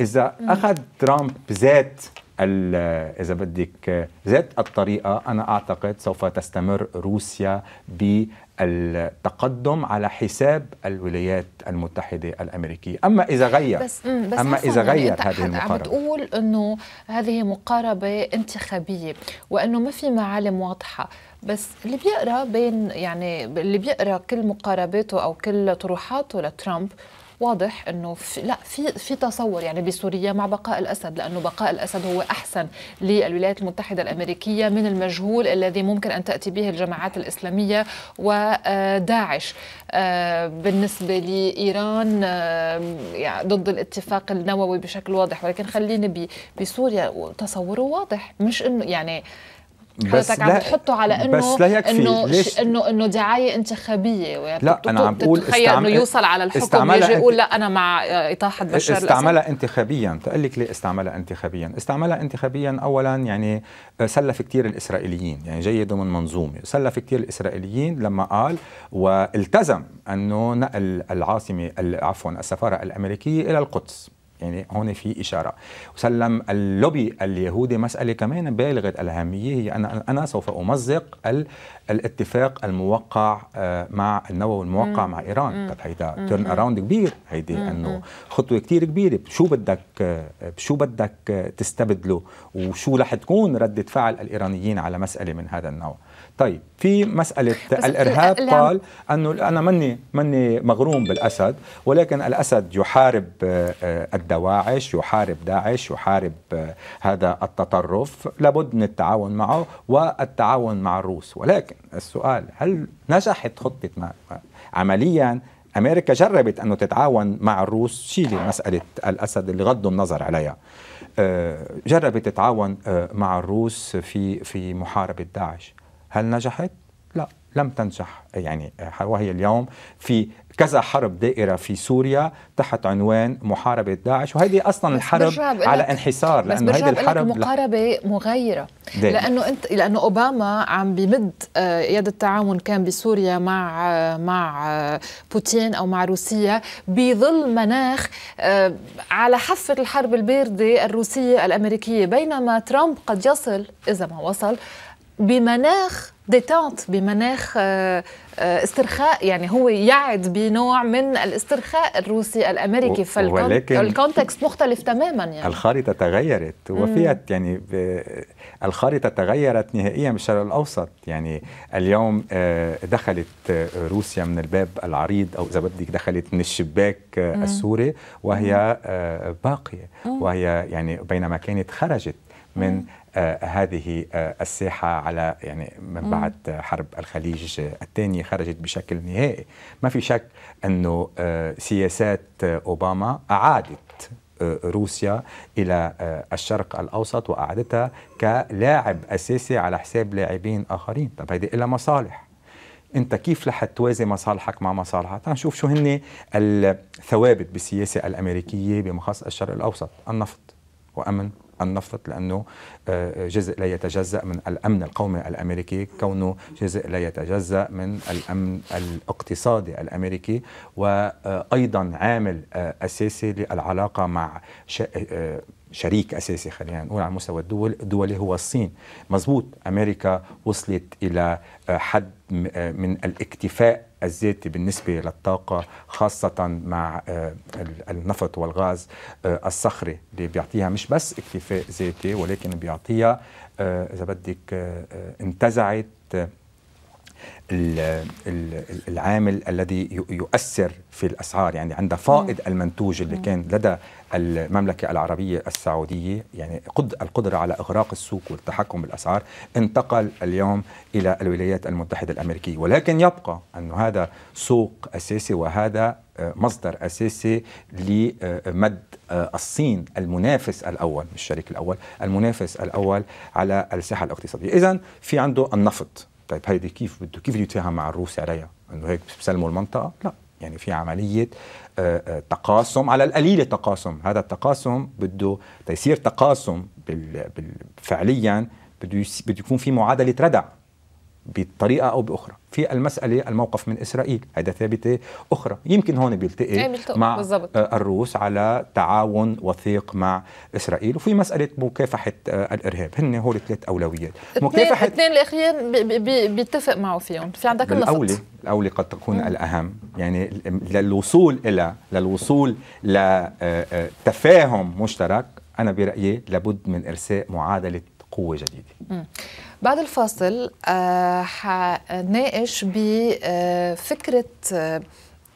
إذا أخذ ترامب ذات آه، اذا بدك آه، ذات الطريقه انا اعتقد سوف تستمر روسيا ب التقدم على حساب الولايات المتحدة الأمريكية أما إذا غير بس بس أما إذا غير يعني هذه المقاربة عم بتقول أنه هذه مقاربة انتخابية وأنه ما في معالم واضحة بس اللي بيقرا بين يعني اللي بيقرا كل مقارباته او كل طروحاته لترامب واضح انه في لا في في تصور يعني بسوريا مع بقاء الاسد لانه بقاء الاسد هو احسن للولايات المتحده الامريكيه من المجهول الذي ممكن ان تاتي به الجماعات الاسلاميه وداعش آه، بالنسبه لايران آه، يعني ضد الاتفاق النووي بشكل واضح ولكن خليني بسوريا تصوره واضح مش انه يعني حضرتك عم تحطه على انه بس لا يكفي انه ليش؟ انه انه دعايه انتخابيه لا يعني انا عم بقول استعم... انه يوصل على الحكم يجي يقول لا انا مع اطاحه بشار استعملها انتخابيا تقول لك ليه استعملها انتخابيا استعملها انتخابيا اولا يعني آه، سلف كثير الاسرائيليين يعني جاي ضمن منظومه سلف كثير الاسرائيليين لما قال والتزم انه نقل العاصمه عفوا السفاره الامريكيه الى القدس يعني هون في اشاره وسلم اللوبي اليهودي مساله كمان بالغه الاهميه هي انا انا سوف امزق الاتفاق الموقع آه، مع النووي الموقع مع ايران طب هيدا تيرن اراوند كبير هيدي انه خطوه كثير كبيره شو بدك آه، شو بدك تستبدله وشو رح تكون رده فعل الايرانيين على مساله من هذا النوع طيب في مساله الارهاب قال انه انا مني مني مغروم بالاسد ولكن الاسد يحارب آه، الدواعش يحارب داعش يحارب آه، هذا التطرف لابد من التعاون معه والتعاون مع الروس ولكن السؤال هل نجحت خطه ما عمليا امريكا جربت انه تتعاون مع الروس شيلي مساله الاسد اللي غضوا النظر عليها آه، جربت تتعاون مع الروس في في محاربه داعش هل نجحت؟ لا لم تنجح يعني وهي اليوم في كذا حرب دائره في سوريا تحت عنوان محاربه داعش وهذه اصلا الحرب على انحسار لانه هذه الحرب مقاربه مغايره لانه انت لانه اوباما عم بمد آه، يد التعاون كان بسوريا مع آه، مع آه، بوتين او مع روسيا بظل مناخ على حافه الحرب البارده الروسيه الامريكيه بينما ترامب قد يصل اذا ما وصل بمناخ ديتانت بمناخ آه، آه، استرخاء يعني هو يعد بنوع من الاسترخاء الروسي الامريكي فالكونتكست مختلف تماما يعني الخارطه تغيرت وفيت يعني الخارطه تغيرت نهائيا بالشرق الاوسط يعني اليوم آه، دخلت روسيا من الباب العريض او اذا بدك دخلت من الشباك السوري وهي باقيه وهي يعني بينما كانت خرجت من آه، هذه آه، الساحة على يعني من بعد حرب الخليج الثانية خرجت بشكل نهائي ما في شك أنه آه، سياسات أوباما أعادت روسيا الى الشرق الاوسط واعادتها كلاعب اساسي على حساب لاعبين اخرين، طب هيدي إلها مصالح. انت كيف رح توازي مصالحك مع مصالحها؟ تعال نشوف شو هن الثوابت بالسياسه الامريكيه بمخص الشرق الاوسط، النفط وامن النفط لأنه آه، آه، جزء لا يتجزأ من الأمن القومي الأمريكي كونه جزء لا يتجزأ من الأمن الاقتصادي الأمريكي وأيضا عامل آه، أساسي للعلاقة مع شريك اساسي خلينا نقول على مستوى الدول الدولي هو الصين مزبوط امريكا وصلت الى حد آه، من الاكتفاء الذاتي بالنسبة للطاقة خاصة مع آه، النفط والغاز آه، الصخري اللي بيعطيها مش بس اكتفاء ذاتي ولكن بيعطيها إذا بدك انتزعت العامل الذي يؤثر في الاسعار يعني عند فائض المنتوج اللي كان لدى المملكه العربيه السعوديه يعني قد القدره على اغراق السوق والتحكم بالاسعار انتقل اليوم الى الولايات المتحده الامريكيه ولكن يبقى انه هذا سوق اساسي وهذا آه، مصدر اساسي لمد آه، الصين المنافس الاول مش الشريك الاول المنافس الاول على الساحه الاقتصاديه اذا في عنده النفط طيب هيدي كيف بده كيف بده يتفاهم مع الروس عليها؟ انه هيك بسلموا المنطقه؟ لا يعني في عملية آه، آه، تقاسم على القليلة تقاسم هذا التقاسم بده تيصير تقاسم فعليا بده يكون في معادلة ردع بطريقه او باخرى في المساله الموقف من اسرائيل هذا ثابته اخرى يمكن هون بيلتقي إيه، مع بالزبط. آه، الروس على تعاون وثيق مع اسرائيل وفي مساله مكافحه آه، الارهاب هن هول ثلاث اولويات مكافحه اثنين الاخيرين بيتفق معه فيهم في عندك الاولى الاولى قد تكون م. الاهم يعني للوصول الى للوصول لتفاهم آه، مشترك انا برايي لابد من ارساء معادله قوة جديدة بعد الفاصل آه، حناقش بفكرة آه، آه،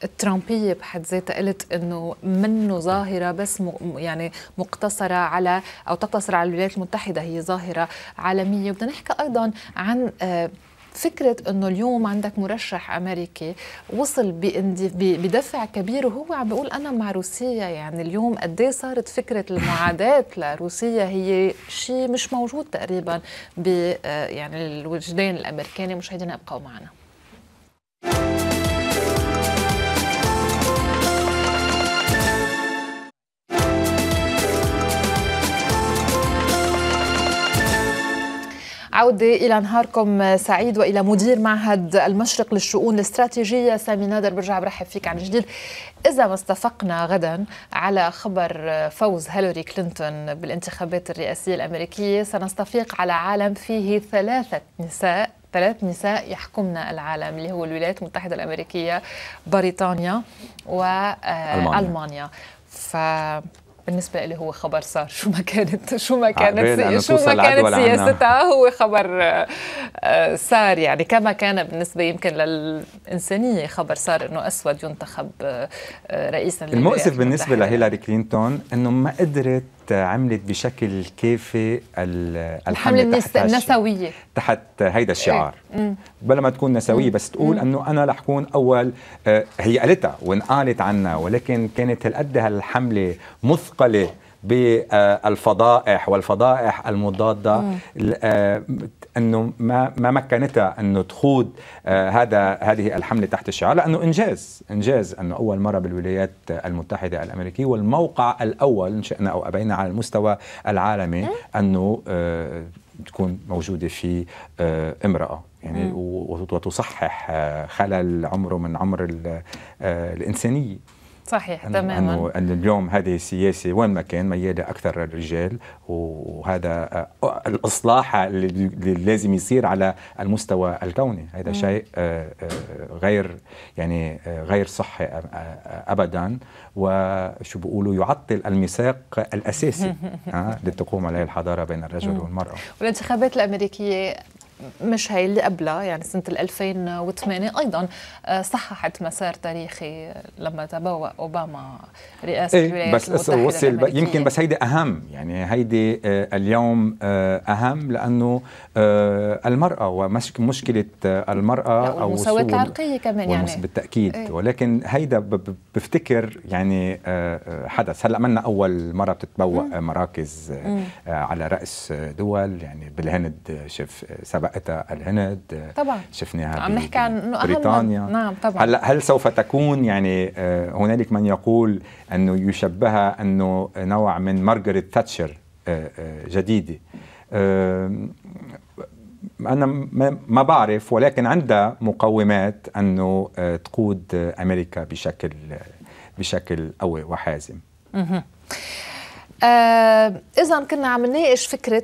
الترامبية بحد ذاتها قلت انه منه ظاهرة بس يعني مقتصرة على او تقتصر على الولايات المتحدة هي ظاهرة عالمية وبدنا نحكي ايضا عن فكرة أنه اليوم عندك مرشح أمريكي وصل بدفع كبير وهو عم بيقول أنا مع روسيا يعني اليوم قد إيه صارت فكرة المعاداة لروسيا هي شيء مش موجود تقريبا ب آه، يعني الوجدان الأمريكاني مش هيدين ابقوا معنا عودة إلى نهاركم سعيد وإلى مدير معهد المشرق للشؤون الاستراتيجية سامي نادر برجع برحب فيك عن جديد إذا ما استفقنا غدا على خبر فوز هيلاري كلينتون بالانتخابات الرئاسية الأمريكية سنستفيق على عالم فيه ثلاثة نساء ثلاث نساء يحكمن العالم اللي هو الولايات المتحدة الأمريكية بريطانيا وألمانيا آه، ف بالنسبه لي هو خبر صار شو ما كانت شو ما كانت سي... شو ما كانت سياستها هو خبر آه، صار يعني كما كان بالنسبه يمكن للانسانيه خبر صار انه اسود ينتخب آه، رئيسا المؤسف بالنسبه لهيلاري كلينتون انه ما قدرت عملت بشكل كافي الحمله النسويه تحت هيدا الشعار إيه. بلا ما تكون نسويه بس تقول انه انا رح اكون اول آه، هي قالتها وانقالت عنا ولكن كانت هالقد هالحمله مثقله بالفضائح والفضائح المضاده انه ما ما مكنتها انه تخوض آه، هذا هذه الحمله تحت الشعار لانه انجاز انجاز انه اول مره بالولايات المتحده الامريكيه والموقع الاول شئنا او ابينا على المستوى العالمي أه؟ انه آه، تكون موجوده في امراه يعني وتصحح خلل عمره من عمر الانسانيه صحيح تماما أنه اليوم هذه السياسة وين ما كان ميالة أكثر الرجال وهذا آه، الإصلاح اللي لازم يصير على المستوى الكوني هذا شيء آه، آه، غير يعني غير صحي أبدا وشو بيقولوا يعطل الميثاق الأساسي لتقوم عليه الحضارة بين الرجل والمرأة والانتخابات الأمريكية مش هي اللي قبلها يعني سنة 2008 أيضا آه، صححت مسار تاريخي لما تبوأ أوباما رئاسة إيه الولايات بس المتحدة وصل يمكن بس هيدي أهم يعني هيدي آه، اليوم آه، أهم لأنه المرأة ومشكلة المرأة أو المساواة العرقية كمان يعني بالتأكيد إيه؟ ولكن هيدا بفتكر يعني حدث هلأ منا أول مرة بتتبوأ مراكز مم. على رأس دول يعني بالهند شف سبع سبقتها الهند طبعا شفناها عم نحكي عن انه بريطانيا نعم طبعا هلا هل سوف تكون يعني آه، هنالك من يقول انه يشبهها انه نوع من مارغريت تاتشر آه، آه، جديده انا ما بعرف ولكن عندها مقومات انه تقود امريكا بشكل بشكل قوي وحازم آه اذا كنا عم نناقش فكره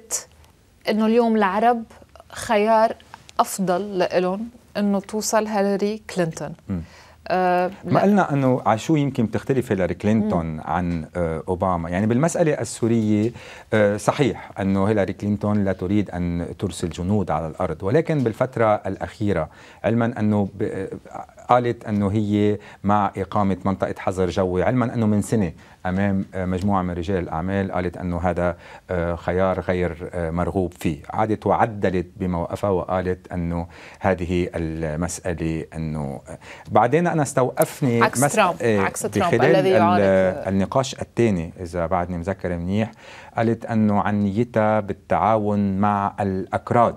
انه اليوم العرب خيار افضل لإلهم انه توصل هيلاري كلينتون آه ما قلنا انه على شو يمكن بتختلف هيلاري كلينتون مم. عن آه اوباما يعني بالمساله السوريه آه صحيح انه هيلاري كلينتون لا تريد ان ترسل جنود على الارض ولكن بالفتره الاخيره علما انه آه، قالت انه هي مع اقامه منطقه حظر جوي علما انه من سنه امام آه، مجموعه من رجال الاعمال قالت انه هذا آه، خيار غير آه، مرغوب فيه عادت وعدلت بموقفها وقالت انه هذه المساله انه بعدين انا استوقفني عكس مس... ترامب عكس ترامب الذي يعارض النقاش الثاني اذا بعدني مذكر منيح قالت انه عن نيتها بالتعاون مع الاكراد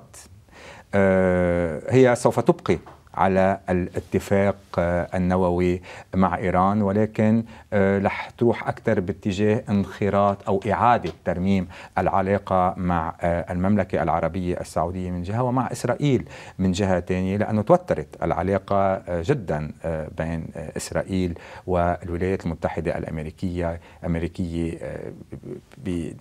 هي سوف تبقي على الاتفاق آه، النووي مع ايران ولكن آه، رح تروح اكثر باتجاه انخراط او اعاده ترميم العلاقه مع آه، المملكه العربيه السعوديه من جهه ومع اسرائيل من جهه ثانيه لانه توترت العلاقه جدا بين اسرائيل والولايات المتحده الامريكيه امريكيه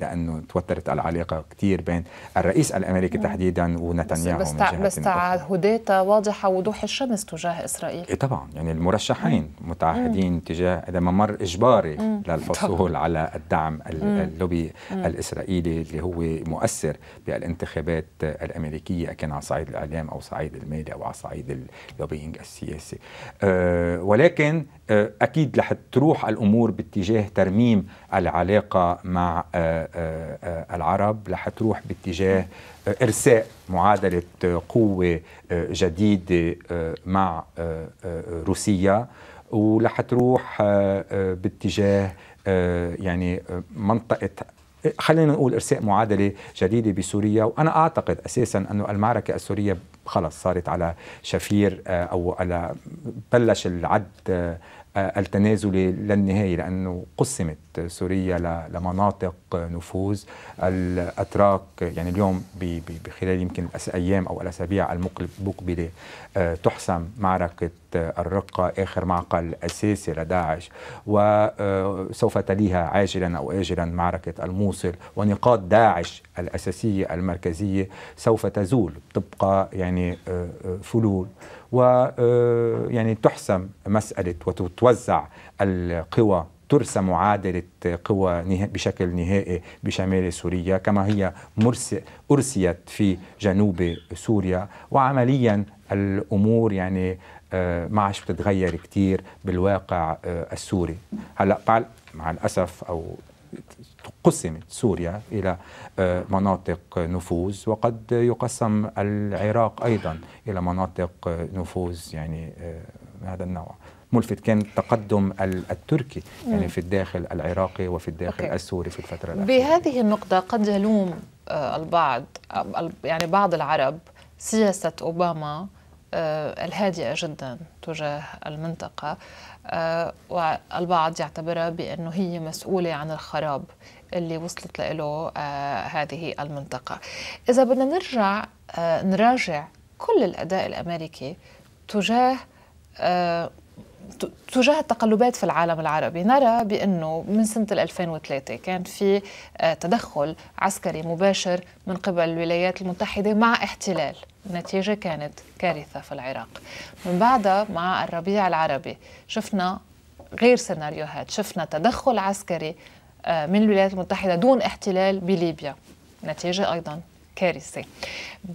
لانه توترت العلاقه كثير بين الرئيس الامريكي نعم. تحديدا ونتنياهو بس, بس تعهداتها واضحه وضوح الشمس تجاه إسرائيل إيه طبعا يعني المرشحين مم. متعهدين مم. تجاه هذا ممر إجباري مم. للحصول طبعاً. على الدعم اللوبي مم. الإسرائيلي اللي هو مؤثر بالانتخابات الأمريكية كان على صعيد الإعلام أو صعيد المالي أو على صعيد اللوبينج السياسي أه ولكن آه، أكيد رح تروح الأمور باتجاه ترميم العلاقة مع آه، آه، العرب رح تروح باتجاه إرساء معادلة قوة جديدة مع روسيا ورح تروح باتجاه يعني منطقة خلينا نقول ارساء معادله جديده بسوريا وانا اعتقد اساسا انه المعركه السوريه خلص صارت على شفير آه، او على بلش العد آه، التنازلي للنهاية لانه قسمت سوريا لمناطق نفوذ الاتراك يعني اليوم بخلال يمكن الايام او الاسابيع المقبله آه، تحسم معركه آه، الرقه اخر معقل اساسي لداعش وسوف آه، تليها عاجلا او اجلا معركه الموصل ونقاط داعش الاساسيه المركزيه سوف تزول تبقى يعني فلول و آه، يعني تحسم مسألة وتتوزع القوى ترسم معادلة قوى بشكل نهائي بشمال سوريا كما هي أرسيت في جنوب سوريا وعمليا الأمور يعني آه، ما عادش بتتغير كتير بالواقع آه، السوري هلا مع الأسف أو قسمت سوريا إلى آه، مناطق نفوذ وقد يقسم العراق أيضا إلى مناطق آه، نفوذ يعني آه، هذا النوع ملفت كان التقدم التركي يعني في الداخل العراقي وفي الداخل أوكي. السوري في الفترة الأخيرة بهذه النقطة قد يلوم البعض يعني بعض العرب سياسة أوباما آه، الهادئة جدا تجاه المنطقة آه، والبعض يعتبرها بأنه هي مسؤولة عن الخراب اللي وصلت له آه، هذه المنطقة إذا بدنا نرجع نراجع كل الأداء الأمريكي تجاه تجاه التقلبات في العالم العربي نرى بأنه من سنة 2003 كان في تدخل عسكري مباشر من قبل الولايات المتحدة مع احتلال النتيجة كانت كارثة في العراق من بعدها مع الربيع العربي شفنا غير سيناريوهات شفنا تدخل عسكري آه، من الولايات المتحدة دون احتلال بليبيا نتيجة أيضا كارثة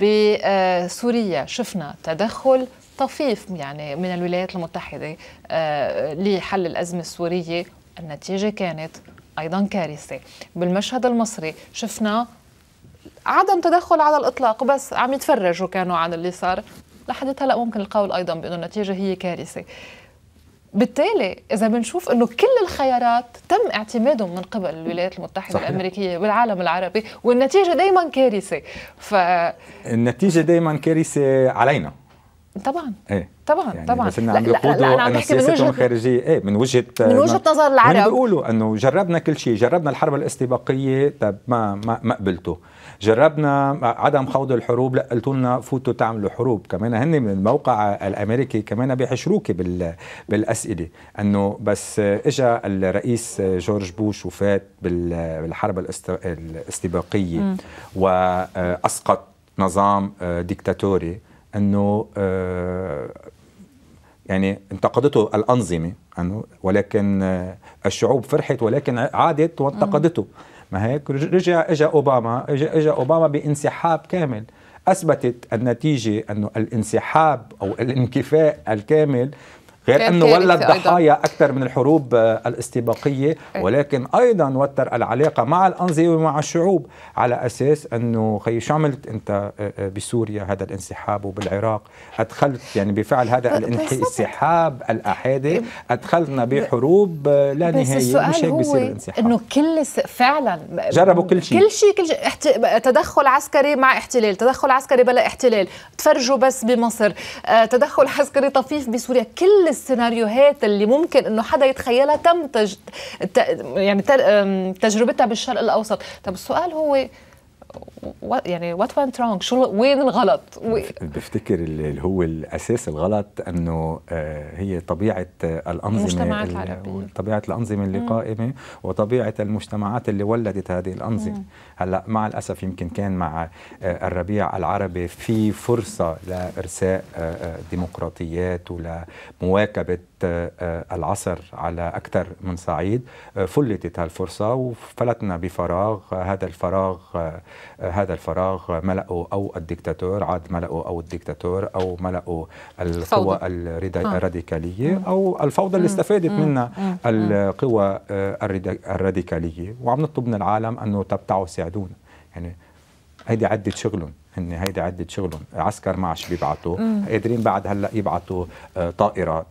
بسوريا شفنا تدخل طفيف يعني من الولايات المتحدة آه، لحل الأزمة السورية النتيجة كانت أيضا كارثة بالمشهد المصري شفنا عدم تدخل على الاطلاق بس عم يتفرجوا كانوا عن اللي صار لحد هلا ممكن القول ايضا بانه النتيجه هي كارثه بالتالي اذا بنشوف انه كل الخيارات تم اعتمادهم من قبل الولايات المتحده صحيح. الامريكيه والعالم العربي والنتيجه دائما كارثه ف النتيجه دائما كارثه علينا طبعا ايه طبعا يعني طبعا بس عم بيقولوا انه سياستهم الخارجيه ايه من وجهه من وجهه آه، نظر العرب بيقولوا انه جربنا كل شيء جربنا الحرب الاستباقيه طب ما ما, ما قبلته جربنا عدم خوض الحروب لا قلتوا لنا فوتوا تعملوا حروب كمان هن من الموقع الامريكي كمان بيحشروكي بال بالاسئله انه بس اجى الرئيس جورج بوش وفات بالحرب الاستباقيه واسقط نظام ديكتاتوري انه آه، يعني انتقدته الانظمه انه ولكن آه، الشعوب فرحت ولكن عادت وانتقدته م. ما هيك رجع اجى اوباما اجى اجى اوباما بانسحاب كامل اثبتت النتيجه انه الانسحاب او الانكفاء الكامل غير أنه ولد ضحايا أكثر من الحروب آه، الاستباقية إيه. ولكن أيضا وتر العلاقة مع الأنظمة ومع الشعوب على أساس أنه خي شو عملت أنت آه، آه، بسوريا هذا الانسحاب وبالعراق أدخلت يعني بفعل هذا الانسحاب الأحادي إيه. أدخلنا بحروب لا نهاية السؤال مش هيك بصير الانسحاب انه كل س... فعلا جربوا كل شيء كل شيء كل شيء احت... تدخل عسكري مع احتلال تدخل عسكري بلا احتلال تفرجوا بس بمصر تدخل عسكري طفيف بسوريا كل السيناريوهات اللي ممكن انه حدا يتخيلها تم تج... ت... يعني تجربتها بالشرق الاوسط طب السؤال هو يعني وات went wrong شو وين الغلط بفتكر اللي هو الاساس الغلط انه آه، هي طبيعه آه، الانظمه المجتمعات العربيه طبيعه الانظمه اللي قائمه وطبيعه المجتمعات اللي ولدت هذه الانظمه هلا مع الاسف يمكن كان مع آه، الربيع العربي في فرصه لارساء ديمقراطيات ولمواكبه آه، آه، العصر على أكثر من صعيد آه، فلتت هالفرصة وفلتنا بفراغ هذا الفراغ هذا الفراغ ملأه أو الدكتاتور عاد ملأه أو الدكتاتور أو ملأه القوى الراديكالية أو الفوضى اللي استفادت منها القوى الراديكالية وعم نطلب من العالم أنه تبتعوا تعوا ساعدونا يعني هيدي عدة شغلهم هن هيدي عدة شغلهم عسكر معش بيبعتوا قادرين بعد هلا يبعتوا طائرات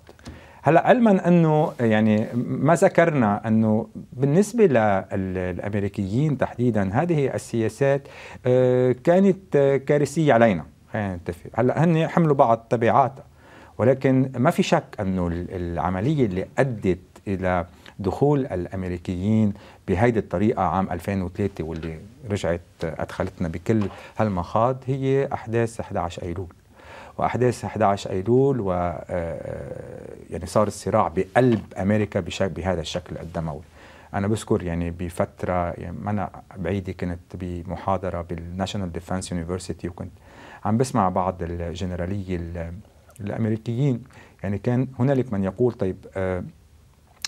هلا علما انه يعني ما ذكرنا انه بالنسبه للامريكيين تحديدا هذه السياسات آه، كانت آه، كارثيه علينا خلينا نتفق هلا هن حملوا بعض تبعاتها ولكن ما في شك انه العمليه اللي ادت الى دخول الامريكيين بهيدي الطريقه عام 2003 واللي رجعت آه، ادخلتنا بكل هالمخاض هي احداث 11 ايلول واحداث 11 ايلول و آه، آه، يعني صار الصراع بقلب امريكا بشكل بهذا الشكل الدموي انا بذكر يعني بفتره يعني ما انا بعيده كنت بمحاضره بالناشونال ديفنس يونيفرسيتي وكنت عم بسمع بعض الجنراليه الامريكيين يعني كان هنالك من يقول طيب آه،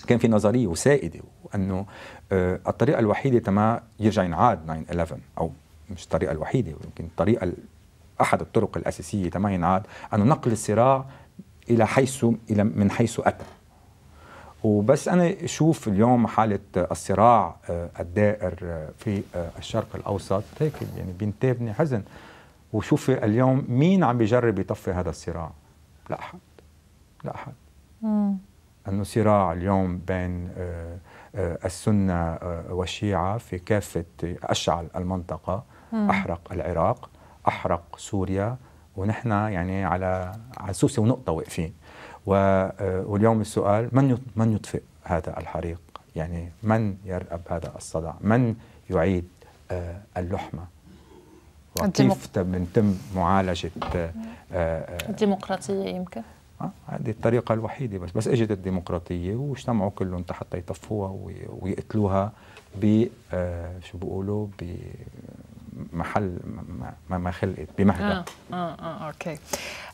كان في نظريه وسائده انه الطريقه الوحيده تما يرجع ينعاد 9 11 او مش الطريقه الوحيده يمكن الطريقه أحد الطرق الأساسية ينعاد أنه نقل الصراع إلى حيث إلى من حيث أتى وبس أنا أشوف اليوم حالة الصراع آه، الدائر آه، في آه، الشرق الأوسط هيك يعني بينتابني حزن وشوف اليوم مين عم بيجرب يطفي هذا الصراع لا أحد لا أحد أنه صراع اليوم بين السنة والشيعة في كافة أشعل المنطقة أحرق العراق احرق سوريا ونحن يعني على على سوسه ونقطه واقفين آه، واليوم السؤال من من يطفئ هذا الحريق؟ يعني من يرأب هذا الصدع؟ من يعيد آه، اللحمه؟ وكيف بنتم معالجه آه، الديمقراطيه يمكن؟ هذه الطريقة الوحيدة بس بس اجت الديمقراطية واجتمعوا كلهم حتى يطفوها ويقتلوها ب شو بيقولوا ب محل ما ما إيه؟ خلقت بمهدها آه. آه. آه. اوكي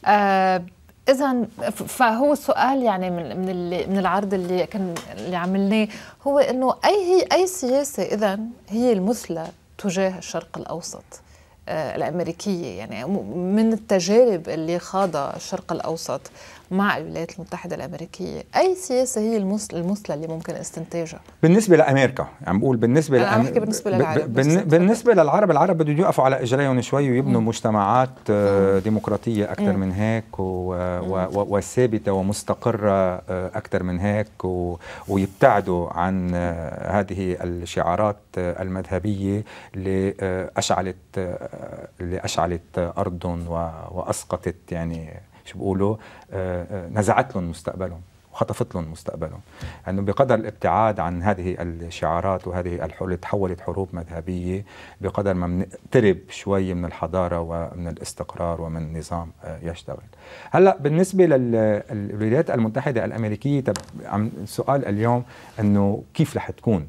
آه، اذا فهو السؤال يعني من من اللي من العرض اللي كان اللي عملناه هو انه اي هي اي سياسه اذا هي المثلى تجاه الشرق الاوسط آه، الامريكيه يعني من التجارب اللي خاضها الشرق الاوسط آه مع الولايات المتحدة الأمريكية أي سياسة هي المثلى اللي ممكن استنتاجها بالنسبة لأمريكا عم يعني بقول بالنسبة أنا لأم... بالنسبة للعرب بالن... بالنسبة للعرب العرب بدهم يقفوا على إجريهم شوي ويبنوا مم. مجتمعات آه، ديمقراطية أكثر من هيك و... و... و... وثابتة ومستقرة آه، أكثر من هيك و... ويبتعدوا عن آه، هذه الشعارات المذهبية اللي أشعلت اللي أشعلت و... وأسقطت يعني شو بيقولوا آه، آه، نزعت لهم مستقبلهم وخطفت لهم مستقبلهم انه يعني بقدر الابتعاد عن هذه الشعارات وهذه الحروب تحولت حروب مذهبيه بقدر ما بنقترب شوي من الحضاره ومن الاستقرار ومن نظام آه، يشتغل هلا بالنسبه للولايات المتحده الامريكيه طب السؤال اليوم انه كيف رح تكون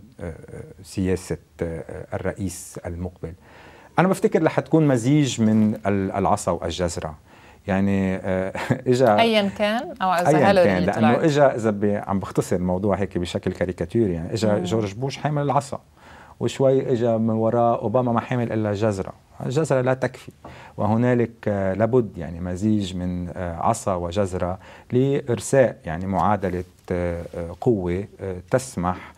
سياسه الرئيس المقبل انا بفتكر رح تكون مزيج من العصا والجزره يعني آه، اجى ايا كان او اذا ايا كان لانه اجى اذا عم بختصر الموضوع هيك بشكل كاريكاتوري يعني اجى جورج بوش حامل العصا وشوي اجى من وراء اوباما ما حامل الا جزره الجزره لا تكفي وهنالك آه، لابد يعني مزيج من آه، عصا وجزره لارساء يعني معادله قوه تسمح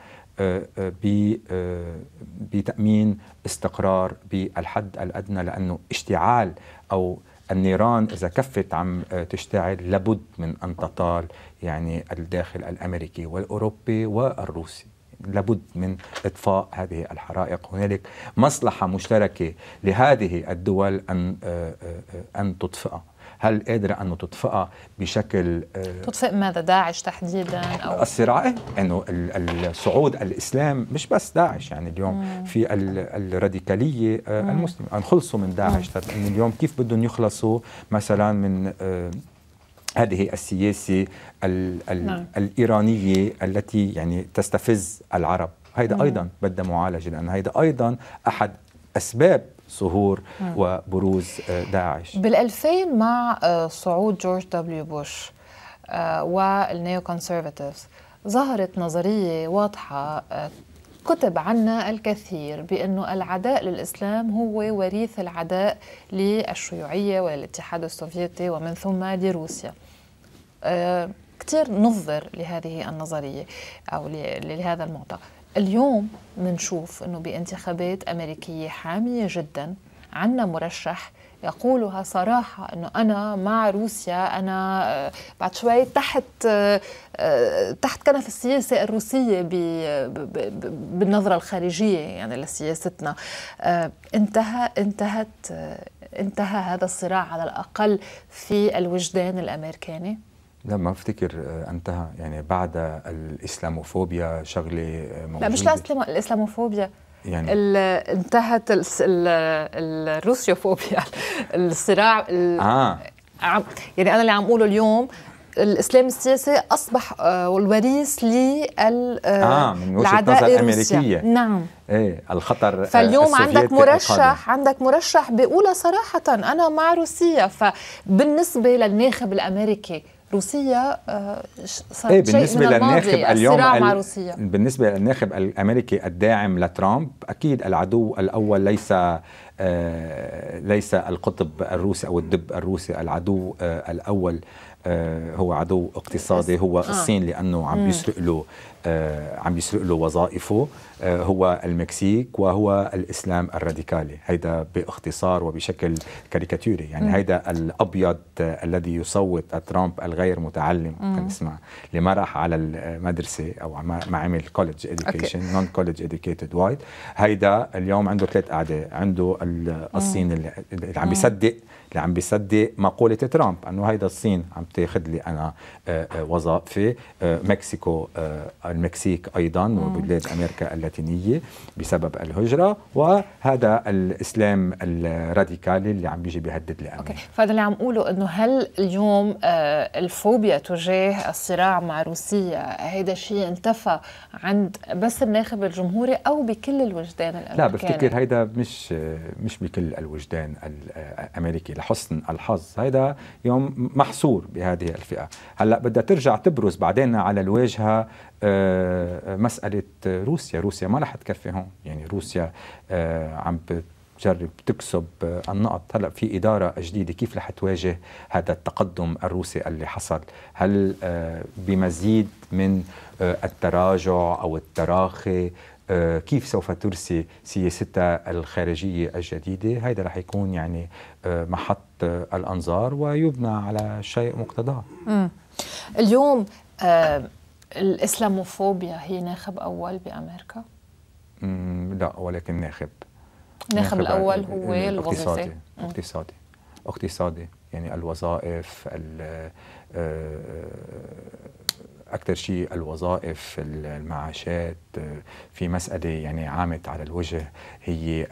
بتامين استقرار بالحد الادنى لانه اشتعال او النيران إذا كفت عم آه، تشتعل لابد من أن تطال يعني الداخل الأمريكي والأوروبي والروسي لابد من إطفاء هذه الحرائق هنالك مصلحة مشتركة لهذه الدول أن آه، آه، أن تطفئها هل قادرة أنه تطفئها بشكل آه، تطفئ ماذا داعش تحديدا أو الصراع أنه الصعود الإسلام مش بس داعش يعني اليوم مم. في الراديكالية آه، المسلمة أن يعني خلصوا من داعش إن اليوم كيف بدهم يخلصوا مثلا من آه، هذه السياسة الـ الـ نعم. الإيرانية التي يعني تستفز العرب هيدا أيضا بدها معالجة لأن هيدا أيضا أحد أسباب ظهور وبروز آه، داعش بال2000 مع آه، صعود جورج دبليو بوش آه، والنيو كونسرفاتيفز ظهرت نظرية واضحة كتب عنا الكثير بأنه العداء للإسلام هو وريث العداء للشيوعية وللاتحاد السوفيتي ومن ثم لروسيا كثير نظر لهذه النظرية أو لهذا المعطى اليوم منشوف أنه بانتخابات أمريكية حامية جدا عندنا مرشح يقولها صراحة أنه أنا مع روسيا أنا آه، بعد شوي تحت آه، آه، تحت كنف السياسة الروسية بالنظرة الخارجية يعني لسياستنا انتهى انتهت انتهى هذا الصراع على الأقل في الوجدان الأمريكاني لا ما افتكر آه، انتهى يعني بعد الاسلاموفوبيا شغله آه، موجوده لا مش الاسلاموفوبيا يعني انتهت ال ال الروسيوفوبيا الصراع آه. يعني انا اللي عم اقوله اليوم الاسلام السياسي اصبح آه، الوريث ل آه من وجهه نظر الامريكيه نعم ايه الخطر فاليوم عندك مرشح القادم. عندك مرشح بيقولها صراحه انا مع روسيا فبالنسبه للناخب الامريكي روسيا آه، صار إيه بالنسبة شيء من للناخب اليوم مع روسيا بالنسبة للناخب الأمريكي الداعم لترامب أكيد العدو الأول ليس آه، ليس القطب الروسي أو الدب الروسي العدو آه، الأول آه، هو عدو اقتصادي هو آه. الصين لانه عم يسرق له آه، عم يسرق له وظائفه هو المكسيك وهو الاسلام الراديكالي هيدا باختصار وبشكل كاريكاتوري يعني هيدا الابيض الذي يصوت ترامب الغير متعلم كان اسمع اللي ما راح على المدرسه او ما عمل كولج اديوكيشن نون كولج اديوكيتد وايت هيدا اليوم عنده ثلاث اعداء عنده الصين اللي عم يصدق اللي عم بيصدق مقولة ترامب أنه هيدا الصين عم تاخذ لي أنا آه، آه، وظائف آه، مكسيكو المكسيك أيضا وبلاد أمريكا اللاتينية بسبب الهجرة وهذا الإسلام الراديكالي اللي عم بيجي بيهدد لي أوكي فهذا اللي عم أقوله أنه هل اليوم الفوبيا تجاه الصراع مع روسيا هيدا الشيء انتفى عند بس الناخب الجمهوري أو بكل الوجدان الأمريكي لا بفتكر هيدا مش مش بكل الوجدان الأمريكي لحسن الحظ هيدا يوم محصور بهذه الفئة هلأ بدها ترجع تبرز بعدين على الواجهة آه، مسألة روسيا روسيا ما رح تكفي هون يعني روسيا آه، عم بتجرب تكسب النقط هلا في اداره جديده كيف رح تواجه هذا التقدم الروسي اللي حصل هل آه، بمزيد من التراجع او التراخي آه، كيف سوف ترسي سياستها الخارجية الجديدة هذا رح يكون يعني آه، محط آه، الأنظار ويبنى على شيء مقتضاه اليوم الإسلاموفوبيا هي ناخب أول بأمريكا؟ لا ولكن ناخب الناخب الأول هو الوظيفي اقتصادي اقتصادي يعني الوظائف اكثر شيء الوظائف المعاشات آه، في مساله يعني عامت على الوجه هي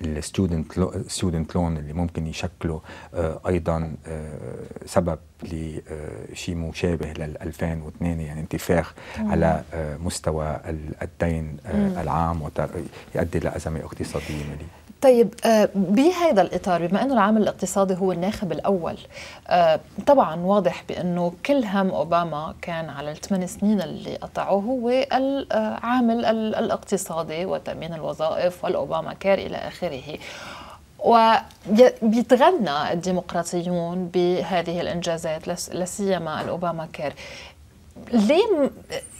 الستودنت لون اللي ممكن يشكله آه، ايضا آه، سبب لشيء مشابه لل 2002 يعني انتفاخ مم. على مستوى الدين العام ويؤدي لازمه اقتصاديه ماليه طيب آه، بهذا الإطار بما أنه العامل الاقتصادي هو الناخب الأول آه، طبعا واضح بأنه كل هم أوباما كان على الثمان سنين اللي قطعوه هو العامل الاقتصادي وتأمين الوظائف والأوباما كير إلى آخره وبيتغنى الديمقراطيون بهذه الانجازات لا سيما الاوباما كير ليه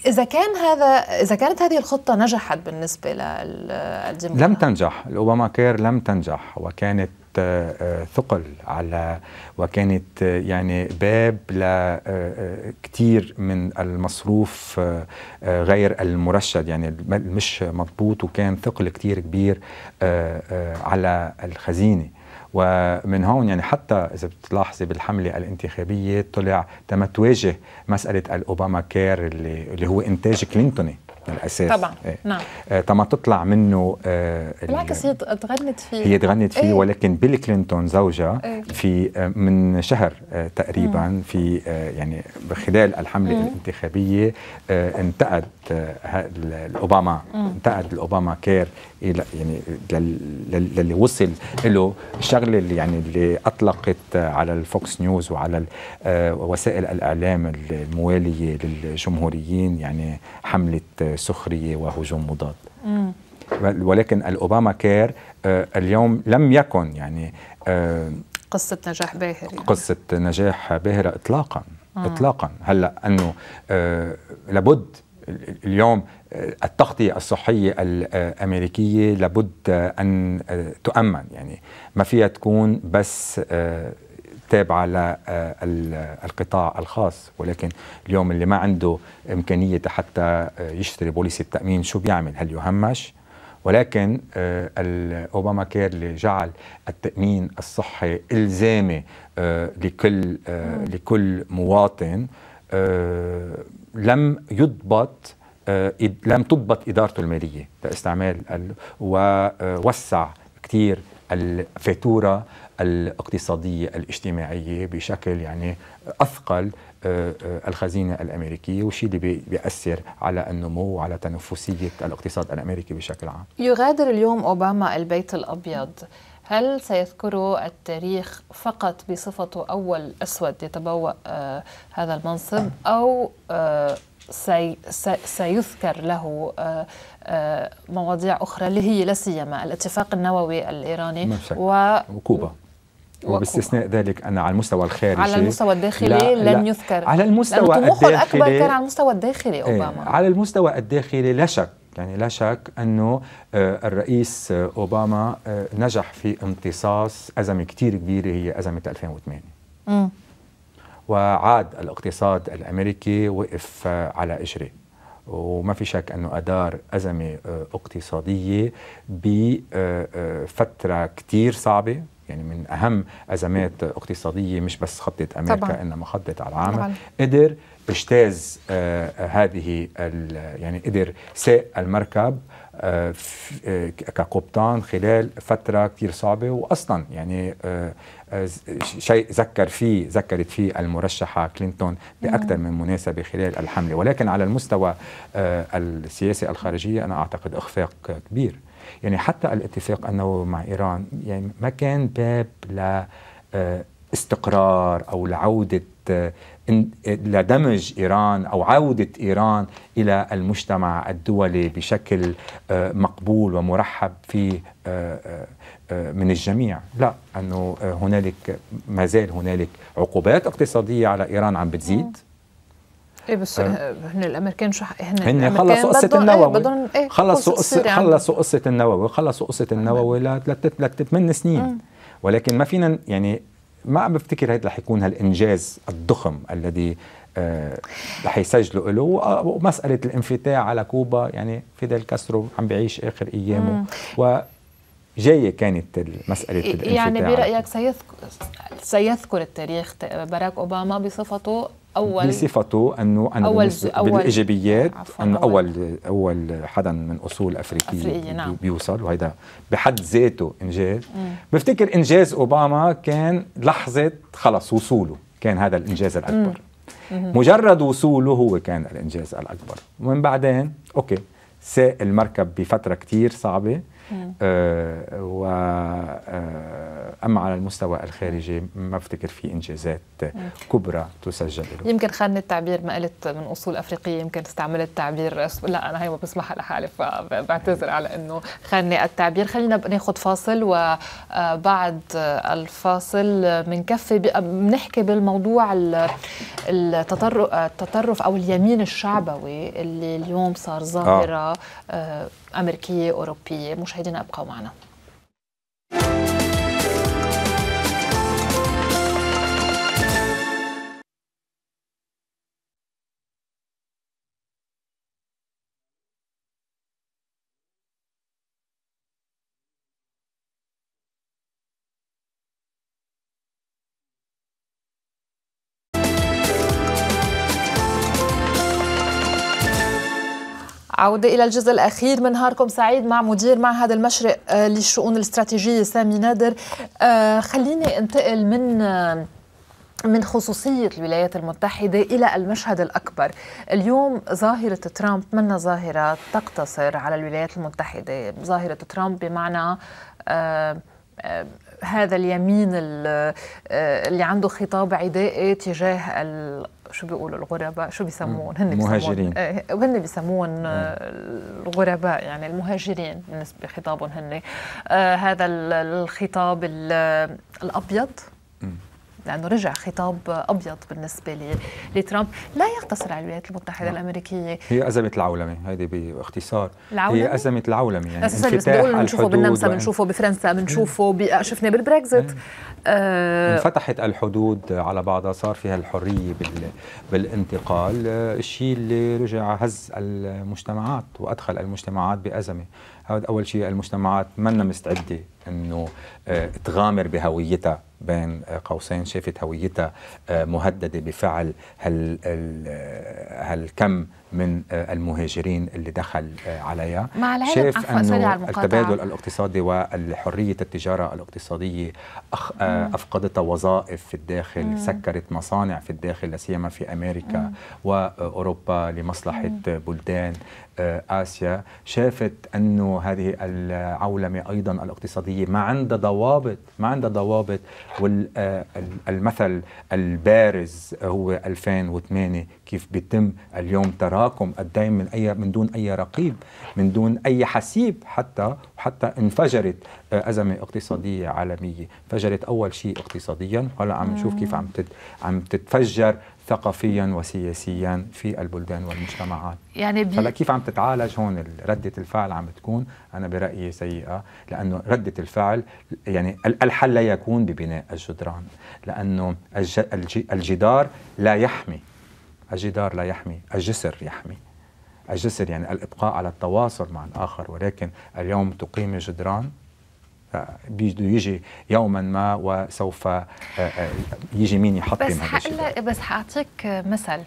اذا كان هذا اذا كانت هذه الخطه نجحت بالنسبه للديمقراطيه لم تنجح الاوباما كير لم تنجح وكانت آه، آه، ثقل على وكانت آه، يعني باب لكثير من المصروف غير المرشد يعني مش مضبوط وكان ثقل كثير كبير على الخزينه ومن هون يعني حتى اذا بتلاحظي بالحمله الانتخابيه طلع تم تواجه مساله الاوباما كير اللي, اللي هو انتاج كلينتوني الاساس طبعا إيه. نعم آه طبعا تطلع منه آه بالعكس هي تغنت فيه هي تغنت فيه إيه؟ ولكن بيل كلينتون زوجها إيه؟ في آه من شهر آه تقريبا مم. في آه يعني خلال الحمله مم. الانتخابيه آه انتقد الاوباما انتقد الاوباما كير الى يعني للي وصل له الشغله اللي يعني اللي اطلقت على الفوكس نيوز وعلى آه، وسائل الاعلام المواليه للجمهوريين يعني حمله سخريه وهجوم مضاد ولكن الاوباما كير آه، اليوم لم يكن يعني آه، قصه نجاح باهر يعني. قصه نجاح باهره اطلاقا اطلاقا هلا انه لابد اليوم آه، التغطية الصحية الأمريكية لابد آه، أن آه، تؤمن يعني ما فيها تكون بس تابعة للقطاع الخاص ولكن اليوم اللي ما عنده إمكانية حتى يشتري بوليس التأمين شو بيعمل هل يهمش ولكن اوباما كير اللي جعل التامين الصحي الزامي لكل لكل مواطن آه، لم يضبط آه، لم تضبط ادارته الماليه لاستعمال ووسع كثير الفاتوره الاقتصاديه الاجتماعيه بشكل يعني اثقل آه، الخزينه الامريكيه والشيء اللي بياثر على النمو وعلى تنفسيه الاقتصاد الامريكي بشكل عام. يغادر اليوم اوباما البيت الابيض. هل سيذكر التاريخ فقط بصفته أول أسود يتبوأ آه، هذا المنصب أو آه، سي سيذكر له آه، مواضيع أخرى اللي هي لا سيما الاتفاق النووي الإيراني و... وكوبا وباستثناء ذلك أنا على المستوى الخارجي على المستوى الداخلي لا لن لا يذكر على المستوى الداخلي الأكبر كان على المستوى الداخلي إيه. أوباما على المستوى الداخلي لا شك يعني لا شك أنه آه، الرئيس آه، أوباما آه، نجح في امتصاص أزمة كثير كبيرة هي أزمة 2008 م. وعاد الاقتصاد الأمريكي وقف على اجره وما في شك انه ادار ازمه اقتصاديه بفتره كثير صعبه يعني من اهم ازمات اقتصاديه مش بس خطه امريكا طبعا. انما خطه العالم قدر اجتاز آه، آه، هذه يعني قدر ساق المركب آه، كقبطان خلال فترة كثير صعبة وأصلا يعني شيء ذكر فيه ذكرت فيه المرشحة كلينتون بأكثر نعم. من مناسبة خلال الحملة ولكن على المستوى السياسي الخارجية أنا أعتقد إخفاق كبير يعني حتى الاتفاق أنه مع إيران يعني ما كان باب لاستقرار او لعوده لدمج ايران او عوده ايران الى المجتمع الدولي بشكل آه، مقبول ومرحب فيه آه، آه، من الجميع لا انه هنالك ما زال هنالك عقوبات اقتصاديه على ايران عم بتزيد ايه بس هن الامريكان شو هن, خلصوا قصه إيه، النووي إيه، خلصوا قصه خلصوا قصه النووي خلصوا قصه النووي لثمان سنين ولكن ما فينا يعني ما عم بفتكر هيدا رح يكون هالانجاز الضخم الذي آه، رح يسجلوا له ومساله الانفتاح على كوبا يعني فيدل كاسترو عم بيعيش اخر ايامه و جاية كانت مسألة يعني الانفتاح يعني برأيك سيذكر, سيذكر التاريخ باراك أوباما بصفته أول بصفته أنه أنا أول أول بالإيجابيات أنه أول أول حدا من أصول أفريقية أفريقية نعم. بيوصل وهيدا بحد ذاته إنجاز مم. بفتكر إنجاز أوباما كان لحظة خلص وصوله كان هذا الإنجاز الأكبر مم. مجرد وصوله هو كان الإنجاز الأكبر ومن بعدين أوكي ساق المركب بفترة كتير صعبة آه، و آه، اما على المستوى الخارجي ما بفتكر في انجازات كبرى تسجل له. يمكن خان التعبير ما قلت من اصول افريقيه يمكن استعملت تعبير لا انا هي ما بسمح لحالي فبعتذر على انه خان التعبير خلينا ناخذ فاصل وبعد آه، الفاصل بنكفي بنحكي بالموضوع التطرف او اليمين الشعبوي اللي اليوم صار ظاهره آه. أمريكية أوروبية مشاهدينا ابقوا معنا عودة إلى الجزء الأخير من نهاركم سعيد مع مدير معهد المشرق للشؤون آه، الاستراتيجية سامي نادر آه، خليني انتقل من آه، من خصوصية الولايات المتحدة إلى المشهد الأكبر اليوم ظاهرة ترامب منا ظاهرة تقتصر على الولايات المتحدة ظاهرة ترامب بمعنى هذا اليمين آه، اللي عنده خطاب عدائي تجاه ال... شو بيقولوا الغرباء شو بيسمون هن المهاجرين ايه وهن بيسمون آه، آه، نعم. الغرباء يعني المهاجرين بالنسبه لخطابهم هن هذا الخطاب الابيض لانه رجع خطاب ابيض بالنسبه لترامب لا يقتصر على الولايات المتحده نعم. الامريكيه هي ازمه العولمه هيدي باختصار العولمة؟ هي ازمه العولمه يعني اساسا بس بدي بنشوفه بالنمسا بنشوفه بفرنسا بنشوفه شفنا بالبريكزت آه انفتحت الحدود على بعضها صار فيها الحريه بال بالانتقال آه، الشيء اللي رجع هز المجتمعات وادخل المجتمعات بازمه هذا اول شيء المجتمعات منا مستعده انه آه، تغامر بهويتها بين قوسين شافت هويتها آه، مهددة بفعل هال آه، هالكم من آه، المهاجرين اللي دخل عليها مع العلم شاف أنه التبادل الاقتصادي وحرية التجارة الاقتصادية أخ وظائف في الداخل مم. سكرت مصانع في الداخل لا سيما في أمريكا مم. وأوروبا لمصلحة مم. بلدان آسيا شافت أنه هذه العولمة أيضا الاقتصادية ما عندها ضوابط ما عندها ضوابط والمثل آه، البارز هو 2008 كيف بيتم اليوم تراكم الدين من أي من دون أي رقيب من دون أي حسيب حتى وحتى انفجرت آه، أزمة اقتصادية عالمية انفجرت أول شيء اقتصاديا هلا عم نشوف كيف عم عم تتفجر ثقافيا وسياسيا في البلدان والمجتمعات يعني بي... هلا كيف عم تتعالج هون ردة الفعل عم تكون أنا برأيي سيئة لأنه ردة الفعل يعني الحل لا يكون ببناء الجدران لأنه الج... الج... الجدار لا يحمي الجدار لا يحمي الجسر يحمي الجسر يعني الإبقاء على التواصل مع الآخر ولكن اليوم تقيم جدران بده يجي يوما ما وسوف آه، آه، يجي مين يحط بس هذا الشيء بس حاعطيك مثل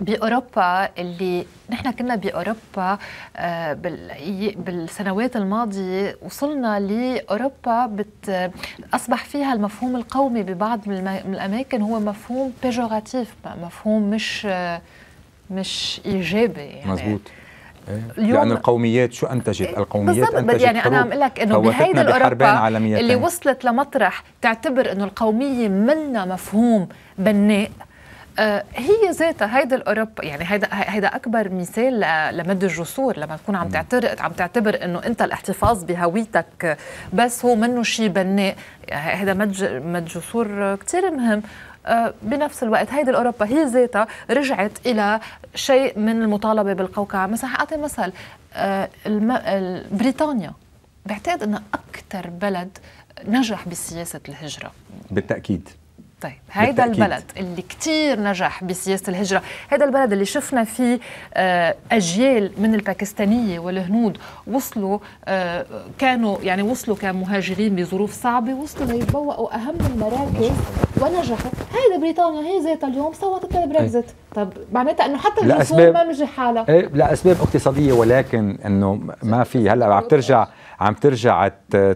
باوروبا اللي نحن كنا باوروبا آه، بالسنوات الماضيه وصلنا لاوروبا بت اصبح فيها المفهوم القومي ببعض من الاماكن هو مفهوم بيجوراتيف مفهوم مش مش ايجابي يعني مزبوط اليوم لأن يعني القوميات شو أنتجت؟ إيه، القوميات أنتجت يعني أنا عم لك إنه بهيدا الأوروبا اللي وصلت لمطرح تعتبر إنه القومية منا مفهوم بناء آه، هي ذاتها هيدا الأوروبا يعني هيدا هيدا أكبر مثال لمد الجسور لما تكون عم تعترض عم تعتبر إنه أنت الاحتفاظ بهويتك بس هو منه شيء بناء يعني هيدا مد مد جسور كثير مهم آه، بنفس الوقت هيدي الأوروبا هي ذاتها رجعت إلى شيء من المطالبة بالقوقعة مثلا أعطي مثل آه، بريطانيا بعتقد أنها أكثر بلد نجح بسياسة الهجرة بالتأكيد طيب هيدا البلد اللي كتير نجح بسياسة الهجرة هيدا البلد اللي شفنا فيه آه، أجيال من الباكستانية والهنود وصلوا آه، كانوا يعني وصلوا كمهاجرين بظروف صعبة وصلوا ليتبوأوا أهم المراكز ونجحوا هيدا بريطانيا هي ذاتها اليوم صوتت للبريكزت طب معناتها انه حتى الجسور ما مجي حالها إيه، لاسباب اقتصاديه ولكن انه ما في هلا عم ترجع عم ترجع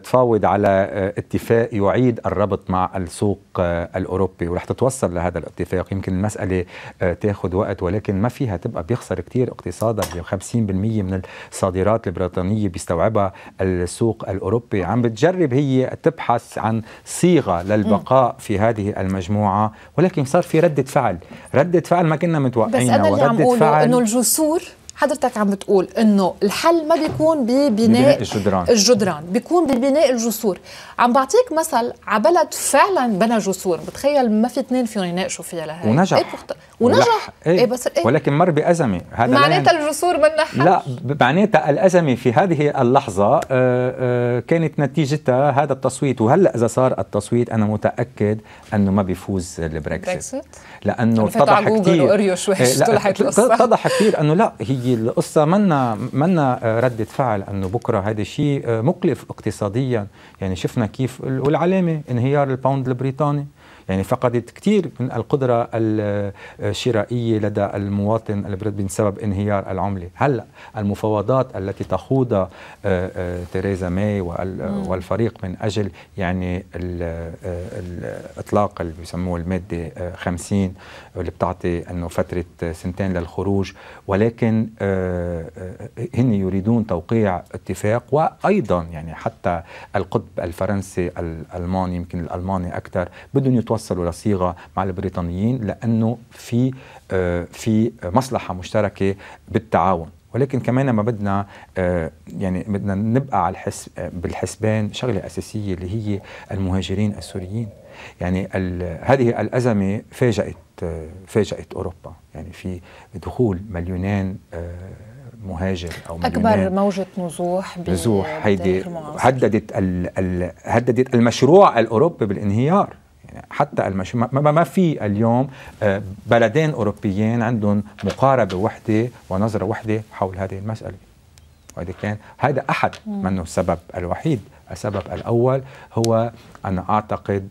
تفاوض على آه، اتفاق يعيد الربط مع السوق آه، الاوروبي ورح تتوصل لهذا الاتفاق يمكن المساله آه، تاخذ وقت ولكن ما فيها تبقى بيخسر كثير اقتصادها 50% من الصادرات البريطانيه بيستوعبها السوق الاوروبي عم بتجرب هي تبحث عن صيغه للبقاء في هذه المجموعه ولكن صار في رده فعل رده فعل ما كنا متوقعينها بس انا اللي عم فعل انه الجسور حضرتك عم بتقول انه الحل ما بيكون ببناء الجدران الجدران بيكون ببناء الجسور عم بعطيك مثل على بلد فعلا بنى جسور بتخيل ما في اثنين فيهم يناقشوا فيها لهي ونجح إيه بخط... ونجح إيه. إيه بس إيه؟ ولكن مر بازمه هذا معناتها لان... الجسور بدنا حل لا معناتها الازمه في هذه اللحظه اه اه كانت نتيجتها هذا التصويت وهلا اذا صار التصويت انا متاكد انه ما بيفوز البريكسيت لانه اتضح كثير إيه، اتضح كثير انه لا هي هذه القصه منا منا رده فعل انه بكره هذا الشيء مكلف اقتصاديا يعني شفنا كيف والعلامه انهيار الباوند البريطاني يعني فقدت كثير من القدرة الشرائية لدى المواطن البريطاني بسبب انهيار العملة هلا المفاوضات التي تخوضها آه، آه، تيريزا ماي والفريق من أجل يعني الإطلاق آه، اللي بيسموه المادة 50 اللي بتعطي انه فتره سنتين للخروج ولكن آه، آه، هن يريدون توقيع اتفاق وايضا يعني حتى القطب الفرنسي الالماني يمكن الالماني اكثر بدهم يتوصلوا لصيغه مع البريطانيين لانه في آه، في مصلحه مشتركه بالتعاون ولكن كمان ما بدنا يعني بدنا نبقى على الحس بالحسبان شغله اساسيه اللي هي المهاجرين السوريين يعني هذه الازمه فاجات آه، فاجأت أوروبا يعني في دخول مليونين آه، مهاجر أو أكبر موجة نزوح نزوح هيدي هددت هددت المشروع الأوروبي بالانهيار يعني حتى المشروع ما, ما في اليوم آه، بلدين أوروبيين عندهم مقاربة وحدة ونظرة وحدة حول هذه المسألة وهذا كان هذا أحد منه السبب الوحيد السبب الأول هو أنا أعتقد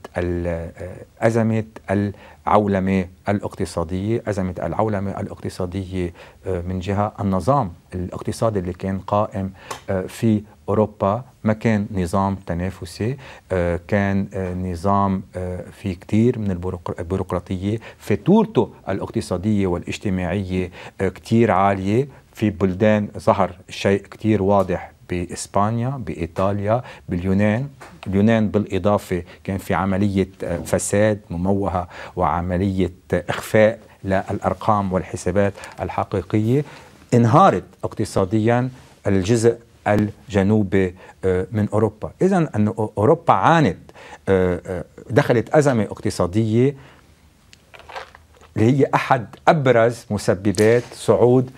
أزمة العولمة الاقتصادية أزمة العولمة الاقتصادية آه، من جهة النظام الاقتصادي اللي كان قائم آه، في أوروبا ما كان نظام تنافسي آه، كان نظام في كثير من البيروقراطية فاتورته الاقتصادية والاجتماعية كثير عالية في بلدان ظهر شيء كثير واضح بإسبانيا بإيطاليا باليونان اليونان بالإضافة كان في عملية آه، فساد مموهة وعملية إخفاء للأرقام والحسابات الحقيقية انهارت اقتصاديا الجزء الجنوبي آه، من أوروبا إذا أن أوروبا عانت آه، دخلت أزمة اقتصادية اللي هي أحد أبرز مسببات صعود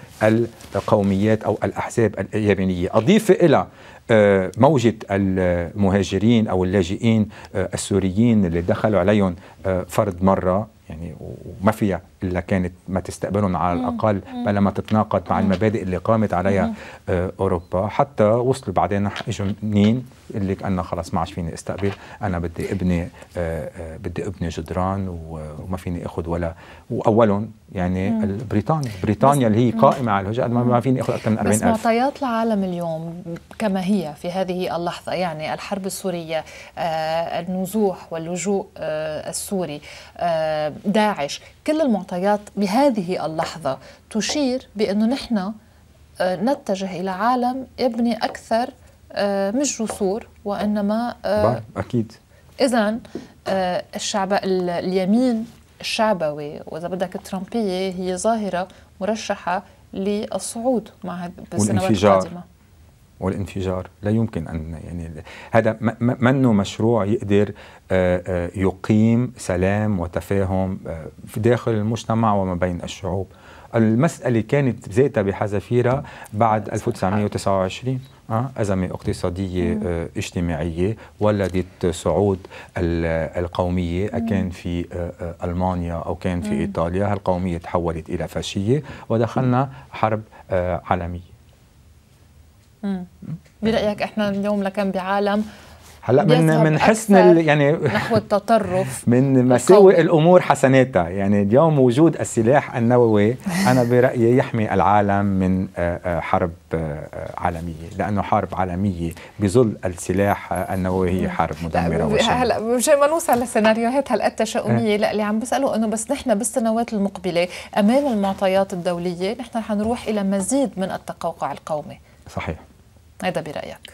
القوميات أو الأحزاب اليمينية أضيف إلى آه، موجة المهاجرين أو اللاجئين آه، السوريين اللي دخلوا عليهم آه، فرد مرة يعني وما فيها اللي كانت ما تستقبلهم على الأقل بلا ما تتناقض مع المبادئ اللي قامت عليها أوروبا حتى وصلوا بعدين اجوا منين قال لك أنا خلص ما عادش فيني استقبل أنا بدي أبني آه، آه، بدي أبني جدران وما فيني أخذ ولا وأولهم يعني بريطانيا بريطانيا اللي هي قائمة على الهجرة ما فيني أخذ أكثر من 40000 بس معطيات العالم اليوم كما هي في هذه اللحظة يعني الحرب السورية آه، النزوح واللجوء السوري داعش كل المعطيات بهذه اللحظة تشير بأنه نحن آه، نتجه إلى عالم يبني أكثر آه، مش جسور وإنما آه، أكيد إذا الشعب اليمين الشعبوي وإذا بدك الترامبية هي ظاهرة مرشحة للصعود مع بالسنوات القادمة والانفجار لا يمكن ان يعني هذا منه مشروع يقدر آه، آه، يقيم سلام وتفاهم آه، في داخل المجتمع وما بين الشعوب المسألة كانت ذاتها بحذافيرها بعد 1929 أزمة اقتصادية اجتماعية ولدت صعود القومية كان في ألمانيا أو كان في إيطاليا القومية تحولت إلى فاشية ودخلنا حرب عالمية برايك احنا اليوم لكان بعالم هلا من من حسن يعني نحو التطرف من مساوئ الامور حسناتها يعني اليوم وجود السلاح النووي انا برايي يحمي العالم من آه، آه، حرب آه، عالميه لانه حرب عالميه بظل السلاح النووي هي حرب مدمره وشامله هلا مشان ما نوصل لسيناريوهات هلا التشاؤميه إيه. لا اللي عم بساله انه بس نحن بالسنوات المقبله امام المعطيات الدوليه نحن رح نروح الى مزيد من التقوقع القومي صحيح هذا برأيك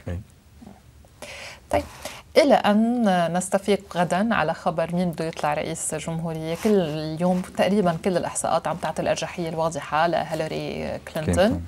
طيب إلى أن نستفيق غدا على خبر مين بده يطلع رئيس جمهورية كل اليوم تقريبا كل الإحصاءات عم تعطي الأرجحية الواضحة لهيلاري كلينتون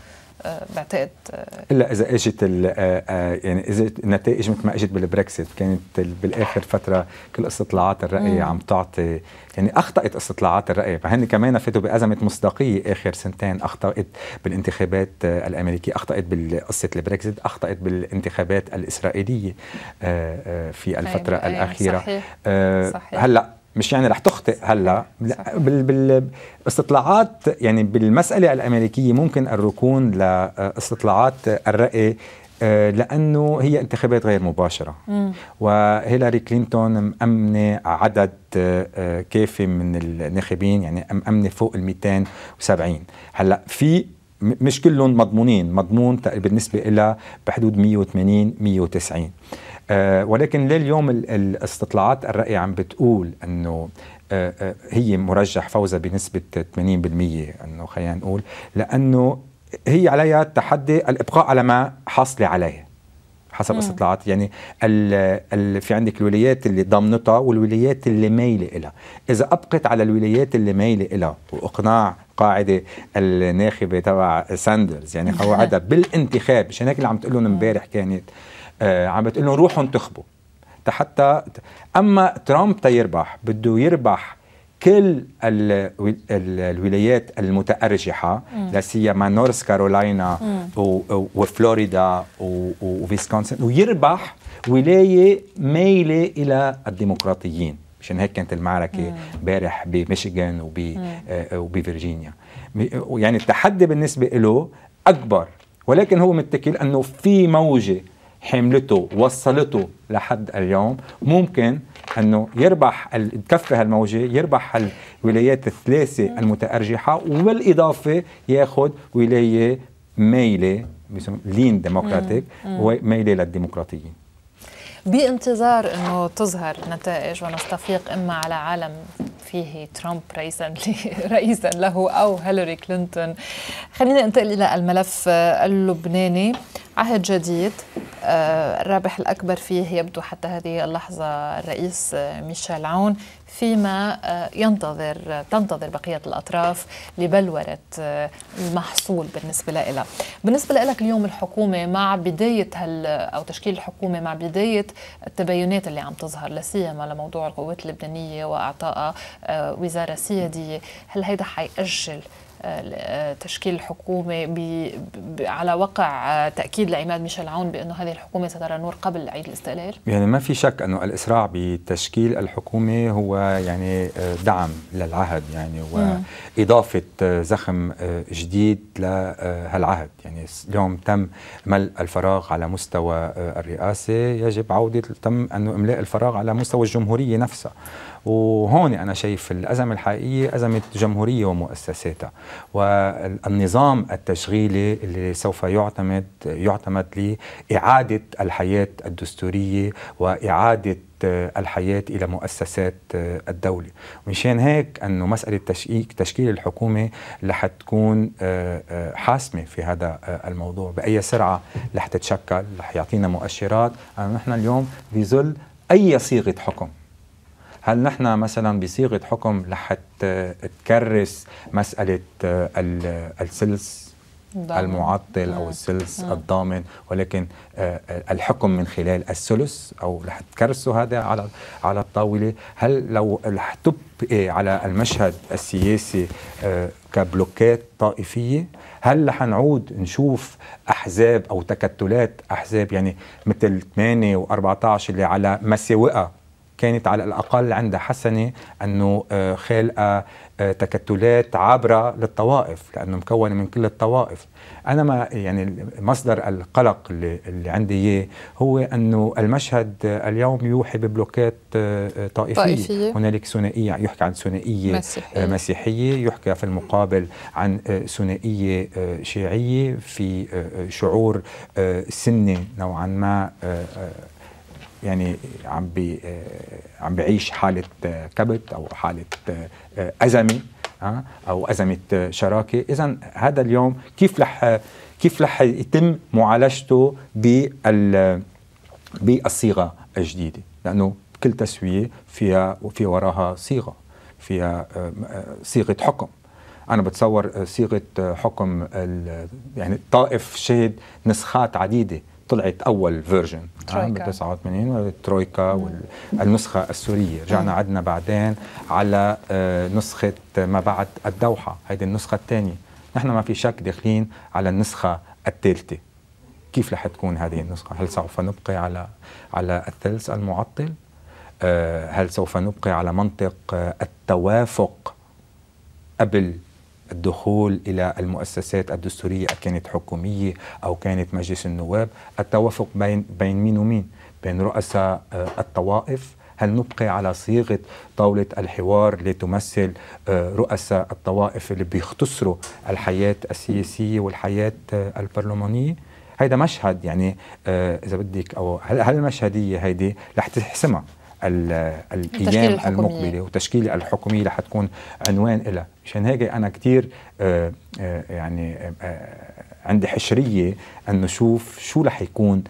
بعتقد آه، الا اذا اجت آه، آه، يعني اذا النتائج مثل ما اجت بالبريكسيت كانت بالاخر فتره كل استطلاعات الراي مم. عم تعطي يعني اخطات استطلاعات الراي فهن كمان فاتوا بازمه مصداقيه اخر سنتين اخطات بالانتخابات الامريكيه اخطات بقصه البريكسيت اخطات بالانتخابات الاسرائيليه في طيب، الفتره أي. الاخيره صحيح. صحيح. هلا مش يعني رح تخطئ هلا بالاستطلاعات يعني بالمساله الامريكيه ممكن الركون لاستطلاعات الراي آه، لانه هي انتخابات غير مباشره وهيلاري كلينتون مأمنه عدد آه، كافي من الناخبين يعني مأمنه فوق ال 270 هلا في مش كلهم مضمونين مضمون بالنسبه لها بحدود 180 190 آه، ولكن لليوم الاستطلاعات الرأي عم بتقول أنه آه، آه، هي مرجح فوزها بنسبة 80% أنه خلينا نقول لأنه هي عليها التحدي الإبقاء على ما حصل عليه حسب استطلاعات يعني الـ الـ في عندك الولايات اللي ضمنتها والولايات اللي مايله إلها اذا ابقت على الولايات اللي مايله إلها واقناع قاعدة الناخبة تبع ساندرز يعني قواعدها بالانتخاب مشان هيك اللي عم تقول لهم امبارح كانت آه، عم بتقول لهم روحوا انتخبوا حتى اما ترامب تيربح بده يربح كل الولايات المتأرجحة لا سيما نورث كارولاينا وفلوريدا وفيسكونسن ويربح ولاية مايلة إلى الديمقراطيين مشان هيك كانت المعركة امبارح بميشيغان وبفرجينيا آه، يعني التحدي بالنسبة له أكبر ولكن هو متكل أنه في موجة حملته وصلته لحد اليوم ممكن انه يربح تكفي هالموجه يربح الولايات الثلاثه المتارجحه وبالاضافه ياخذ ولايه مايله لين ديمقراطيك وميله للديمقراطيين بانتظار انه تظهر نتائج ونستفيق اما على عالم فيه ترامب رئيسا رئيسا له او هيلاري كلينتون خلينا ننتقل الى الملف آه، اللبناني عهد جديد آه، الرابح الاكبر فيه يبدو حتى هذه اللحظه الرئيس آه، ميشيل عون فيما آه، ينتظر تنتظر بقية الأطراف لبلورة آه، المحصول بالنسبة لها بالنسبة لك اليوم الحكومة مع بداية هال أو تشكيل الحكومة مع بداية التباينات اللي عم تظهر لسيما لموضوع القوات اللبنانية وإعطائها آه، وزارة سيادية هل هيدا حيأجل تشكيل الحكومة على وقع تأكيد لعماد ميشيل عون بأنه هذه الحكومة سترى نور قبل عيد الاستقلال؟ يعني ما في شك أنه الإسراع بتشكيل الحكومة هو يعني آه، دعم للعهد يعني وإضافة آه، زخم آه، جديد لهالعهد يعني اليوم تم ملء الفراغ على مستوى الرئاسة يجب عودة تم أنه إملاء الفراغ على مستوى الجمهورية نفسها وهون أنا شايف الأزمة الحقيقية أزمة جمهورية ومؤسساتها والنظام التشغيلي اللي سوف يعتمد يعتمد لإعادة الحياة الدستورية وإعادة آه، الحياة إلى مؤسسات آه، الدولة ومشان هيك أنه مسألة تشكيك تشكيل الحكومة رح تكون آه، حاسمة في هذا الموضوع بأي سرعة رح تتشكل رح يعطينا مؤشرات أنه نحن اليوم بظل أي صيغة حكم هل نحن مثلا بصيغه حكم لحتى تكرس مساله آه، السلس المعطل او السلس الضامن ولكن آه، الحكم من خلال الثلث او رح تكرسوا هذا على على الطاوله هل لو رح تبقي آه، على المشهد السياسي كبلوكات طائفيه هل رح نعود نشوف احزاب او تكتلات احزاب يعني مثل 8 و14 اللي على مساوئها كانت على الأقل عندها حسنة أنه آه، خالقة آه، تكتلات عابرة للطوائف لأنه مكونة من كل الطوائف أنا ما يعني مصدر القلق اللي, اللي عندي إياه هو أنه المشهد اليوم يوحي ببلوكات آه، طائفية, طائفية. هنالك ثنائية يحكي عن ثنائية مسيحية. مسيحية يحكي في المقابل عن ثنائية شيعية في شعور سني نوعا ما يعني عم بي آه، عم بيعيش حاله آه، كبت او حاله آه، ازمه او ازمه شراكه اذا هذا اليوم كيف رح كيف رح يتم معالجته بال بالصيغه الجديده لانه كل تسويه فيها وفي وراها صيغه فيها صيغه حكم انا بتصور صيغه حكم يعني الطائف شهد نسخات عديده طلعت اول فيرجن ب 89 الترويكا والنسخه السوريه رجعنا عدنا بعدين على آه، نسخه ما بعد الدوحه هيدي النسخه الثانيه نحن ما في شك داخلين على النسخه الثالثه كيف رح تكون هذه النسخه هل سوف نبقي على على الثلث المعطل آه، هل سوف نبقي على منطق آه، التوافق قبل الدخول إلى المؤسسات الدستورية كانت حكومية أو كانت مجلس النواب التوافق بين, بين مين ومين بين رؤساء آه، الطوائف هل نبقي على صيغة طاولة الحوار لتمثل آه، رؤساء الطوائف اللي بيختصروا الحياة السياسية والحياة آه، البرلمانية هيدا مشهد يعني إذا بدك أو هل المشهدية هيدي رح تحسمها الايام المقبله وتشكيل الحكوميه اللي حتكون عنوان لها مشان هيك انا كثير آه، آه، يعني آه، عندي حشريه انه شوف شو رح يكون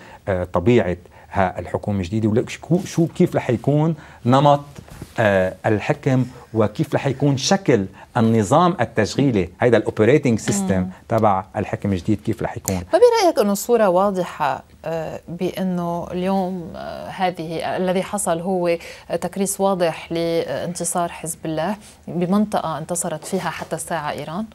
طبيعه الحكومه الجديده وشو كيف رح يكون نمط آه، الحكم وكيف رح يكون شكل النظام التشغيلي هذا الاوبريتنج سيستم تبع الحكم الجديد كيف رح يكون ما طيب، برايك انه الصوره واضحه آه، بانه اليوم آه، هذه الذي حصل هو تكريس واضح لانتصار حزب الله بمنطقه انتصرت فيها حتى الساعه ايران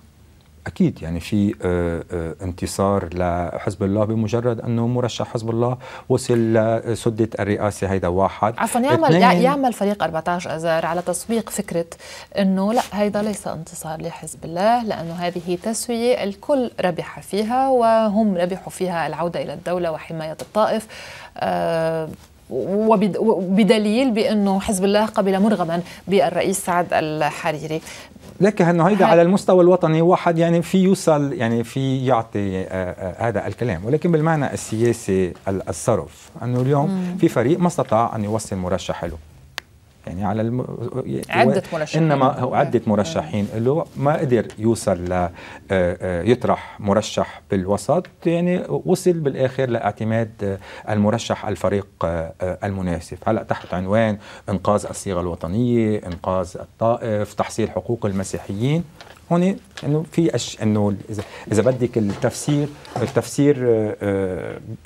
اكيد يعني في آه، آه، انتصار لحزب الله بمجرد انه مرشح حزب الله وصل لسده الرئاسه هيدا واحد عفوا يعمل يعمل فريق 14 اذار على تسويق فكره انه لا هيدا ليس انتصار لحزب الله لانه هذه تسويه الكل ربح فيها وهم ربحوا فيها العوده الى الدوله وحمايه الطائف أه وبدليل بانه حزب الله قبل مرغما بالرئيس سعد الحريري لك هيدا على المستوى الوطني واحد يعني في يوصل يعني في يعطي آه، آه، هذا الكلام ولكن بالمعنى السياسي الصرف انه اليوم في فريق ما استطاع ان يوصل مرشح له يعني على الم... عدة مرشحين انما هو عدة مرشحين له آه. ما قدر يوصل ل آه، آه، يطرح مرشح بالوسط يعني وصل بالاخر لاعتماد المرشح الفريق المناسب هلا تحت عنوان انقاذ الصيغه الوطنيه انقاذ الطائف تحصيل حقوق المسيحيين هون انه في أش... انه اذا اذا بدك التفسير التفسير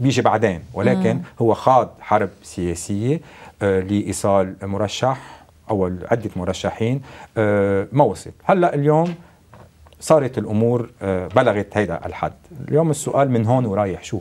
بيجي بعدين ولكن هو خاض حرب سياسيه آه، لايصال مرشح او عده مرشحين آه، ما وصل هلا اليوم صارت الامور آه، بلغت هيدا الحد اليوم السؤال من هون ورايح شو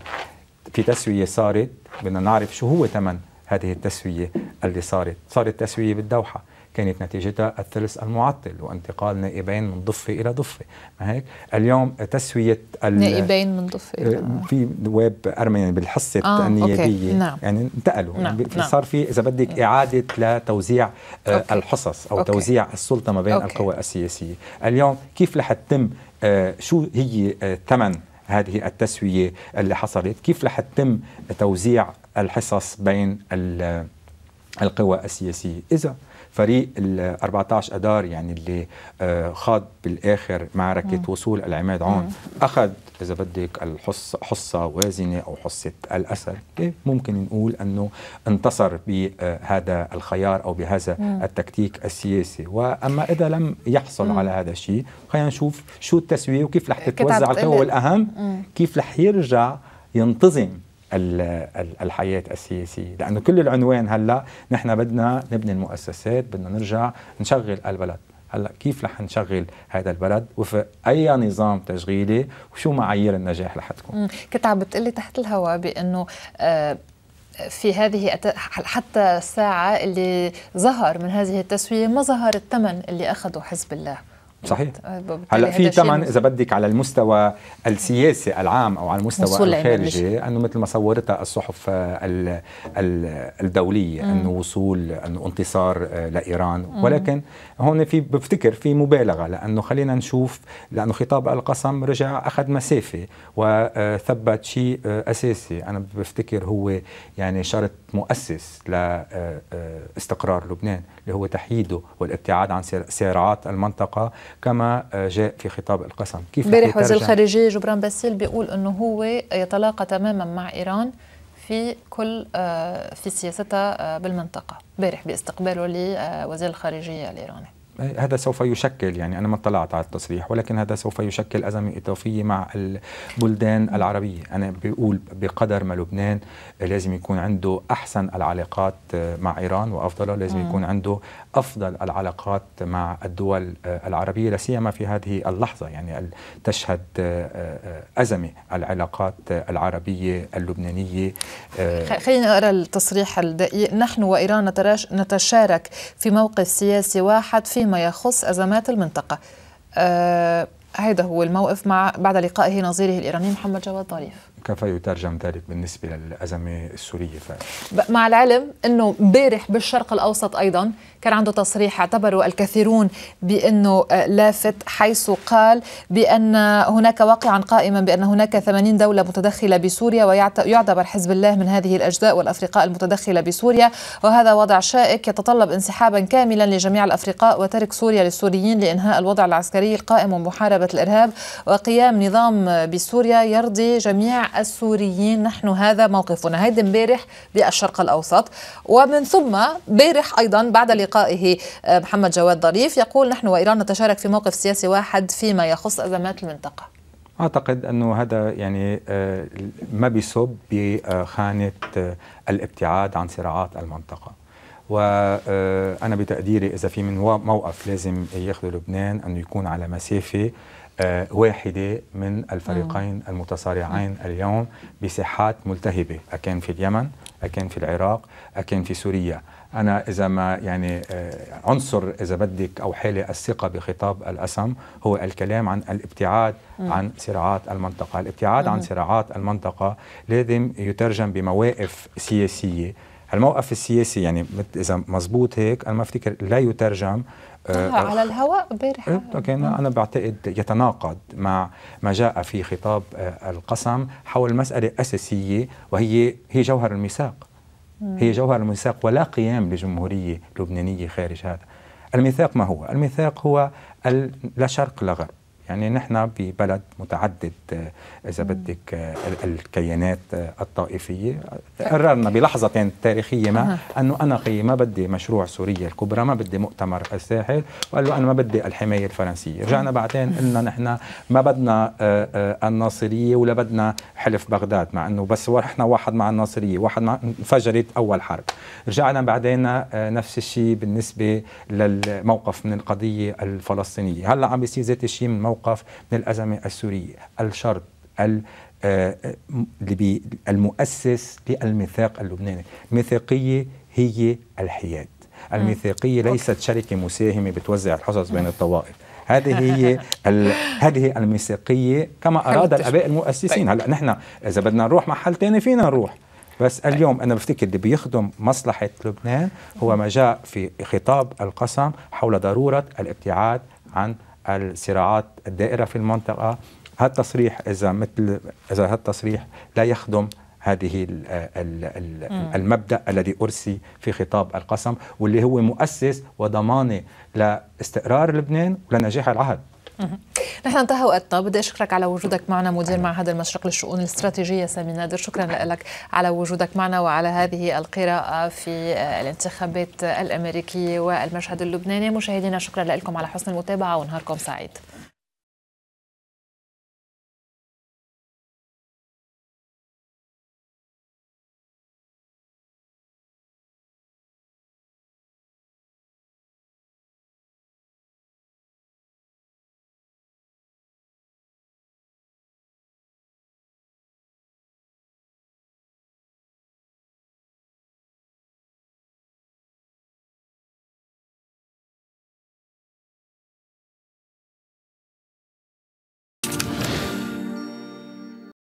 في تسويه صارت بدنا نعرف شو هو ثمن هذه التسويه اللي صارت صارت تسويه بالدوحه كانت نتيجتها الثلث المعطل وانتقال نائبين من ضفة إلى ضفة ما هيك اليوم تسوية نائبين من ضفة إلى آه، في نواب أرمن يعني بالحصة آه النيابية نعم. يعني انتقلوا يعني نعم. يعني صار في إذا بدك نعم. إعادة لتوزيع آه، أوكي. الحصص أو أوكي. توزيع السلطة ما بين أوكي. القوى السياسية اليوم كيف رح تتم آه، شو هي ثمن هذه التسوية اللي حصلت كيف رح تتم توزيع الحصص بين القوى السياسية إذا فريق ال 14 اذار يعني اللي آه، خاض بالاخر معركه مم. وصول العماد عون مم. اخذ اذا بدك الحصه حصه وازنه او حصه الاسد ممكن نقول انه انتصر بهذا آه، الخيار او بهذا مم. التكتيك السياسي واما اذا لم يحصل مم. على هذا الشيء خلينا نشوف شو التسويه وكيف رح تتوزع القوى والاهم مم. كيف رح يرجع ينتظم الحياة السياسية لأنه كل العنوان هلأ نحن بدنا نبني المؤسسات بدنا نرجع نشغل البلد هلا كيف رح نشغل هذا البلد وفق اي نظام تشغيلي وشو معايير النجاح رح تكون كنت عم بتقلي تحت الهواء بانه آه، في هذه حتى الساعة اللي ظهر من هذه التسوية ما ظهر الثمن اللي أخذه حزب الله صحيح هلا في طبعا اذا بدك على المستوى السياسي العام او على المستوى الخارجي انه مثل ما صورتها الصحف آه، ال ال الدوليه انه وصول انه انتصار آه، لايران ولكن هون في بفتكر في مبالغه لانه خلينا نشوف لانه خطاب القسم رجع اخذ مسافه وثبت آه، شيء اساسي انا بفتكر هو يعني شرط مؤسس لاستقرار لبنان اللي هو تحييده والابتعاد عن صراعات المنطقة كما آه، جاء في خطاب القسم كيف امبارح وزير الخارجية جبران باسيل بيقول أنه هو يتلاقى تماما مع إيران في كل آه، في سياستها آه، بالمنطقة امبارح باستقباله لوزير الخارجية الإيراني هذا سوف يشكل يعني انا ما اطلعت على التصريح ولكن هذا سوف يشكل ازمه اضافيه مع البلدان العربيه، انا بقول بقدر ما لبنان لازم يكون عنده احسن العلاقات مع ايران وافضلها، لازم يكون عنده افضل العلاقات مع الدول آه، العربيه لا سيما في هذه اللحظه يعني تشهد آه، آه، ازمه العلاقات العربيه اللبنانيه خلينا اقرا التصريح الدقيق نحن وايران نتشارك في موقف سياسي واحد فيما يخص ازمات المنطقه أه هذا هو الموقف مع بعد لقائه نظيره الايراني محمد جواد ظريف كيف يترجم ذلك بالنسبه للازمه السوريه ف... مع العلم انه امبارح بالشرق الاوسط ايضا كان عنده تصريح اعتبره الكثيرون بأنه آه، لافت حيث قال بأن هناك واقعا قائما بأن هناك 80 دولة متدخلة بسوريا ويعتبر حزب الله من هذه الأجزاء والأفرقاء المتدخلة بسوريا وهذا وضع شائك يتطلب انسحابا كاملا لجميع الأفرقاء وترك سوريا للسوريين لإنهاء الوضع العسكري القائم ومحاربة الإرهاب وقيام نظام بسوريا يرضي جميع السوريين نحن هذا موقفنا هيدي امبارح بالشرق الأوسط ومن ثم بارح أيضا بعد اللقاء لقائه آه، محمد جواد ظريف يقول نحن وإيران نتشارك في موقف سياسي واحد فيما يخص أزمات المنطقة اعتقد انه هذا يعني آه، ما بيصب بخانه آه، الابتعاد عن صراعات المنطقه وانا بتقديري اذا في من موقف لازم ياخذه لبنان انه يكون على مسافه واحدة من الفريقين المتصارعين اليوم بساحات ملتهبة أكان في اليمن أكان في العراق أكان في سوريا انا اذا ما يعني آه، عنصر اذا بدك او حاله الثقه بخطاب الاسم هو الكلام عن الابتعاد عن صراعات المنطقه، الابتعاد عن صراعات المنطقه لازم يترجم بمواقف سياسيه الموقف السياسي يعني اذا مزبوط هيك انا ما افتكر لا يترجم آه، آه، على الهواء امبارح إيه، اوكي انا بعتقد يتناقض مع ما جاء في خطاب القسم حول مساله اساسيه وهي هي جوهر الميثاق هي جوهر الميثاق ولا قيام لجمهورية لبنانية خارج هذا الميثاق ما هو؟ الميثاق هو لا شرق لا غرب يعني نحن ببلد متعدد آه، إذا بدك آه، الكيانات آه، الطائفية قررنا بلحظة تاريخية ما أنه أنا خيي ما بدي مشروع سوريا الكبرى ما بدي مؤتمر الساحل وقال له أنا ما بدي الحماية الفرنسية رجعنا بعدين قلنا نحن ما بدنا الناصرية ولا بدنا حلف بغداد مع أنه بس احنا واحد مع الناصرية واحد مع انفجرت أول حرب رجعنا بعدين نفس الشيء بالنسبة للموقف من القضية الفلسطينية هلا عم بيصير ذات الشيء من موقف الموقف من الأزمة السورية الشرط آه، المؤسس للميثاق اللبناني الميثاقية هي الحياد الميثاقية ليست شركة مساهمة بتوزع الحصص بين الطوائف هذه هي هذه الميثاقية كما أراد الآباء المؤسسين هلأ نحن إذا بدنا نروح محل تاني فينا نروح بس طيب. اليوم أنا بفتكر اللي بيخدم مصلحة لبنان هو ما جاء في خطاب القسم حول ضرورة الابتعاد عن الصراعات الدائره في المنطقه هالتصريح اذا مثل اذا هالتصريح لا يخدم هذه المبدا الذي ارسي في خطاب القسم واللي هو مؤسس وضمانه لاستقرار لبنان ولنجاح العهد نحن انتهى وقتنا بدي اشكرك على وجودك معنا مدير معهد المشرق للشؤون الاستراتيجيه سامي نادر شكرا لك على وجودك معنا وعلى هذه القراءه في الانتخابات الامريكيه والمشهد اللبناني مشاهدينا شكرا لكم على حسن المتابعه ونهاركم سعيد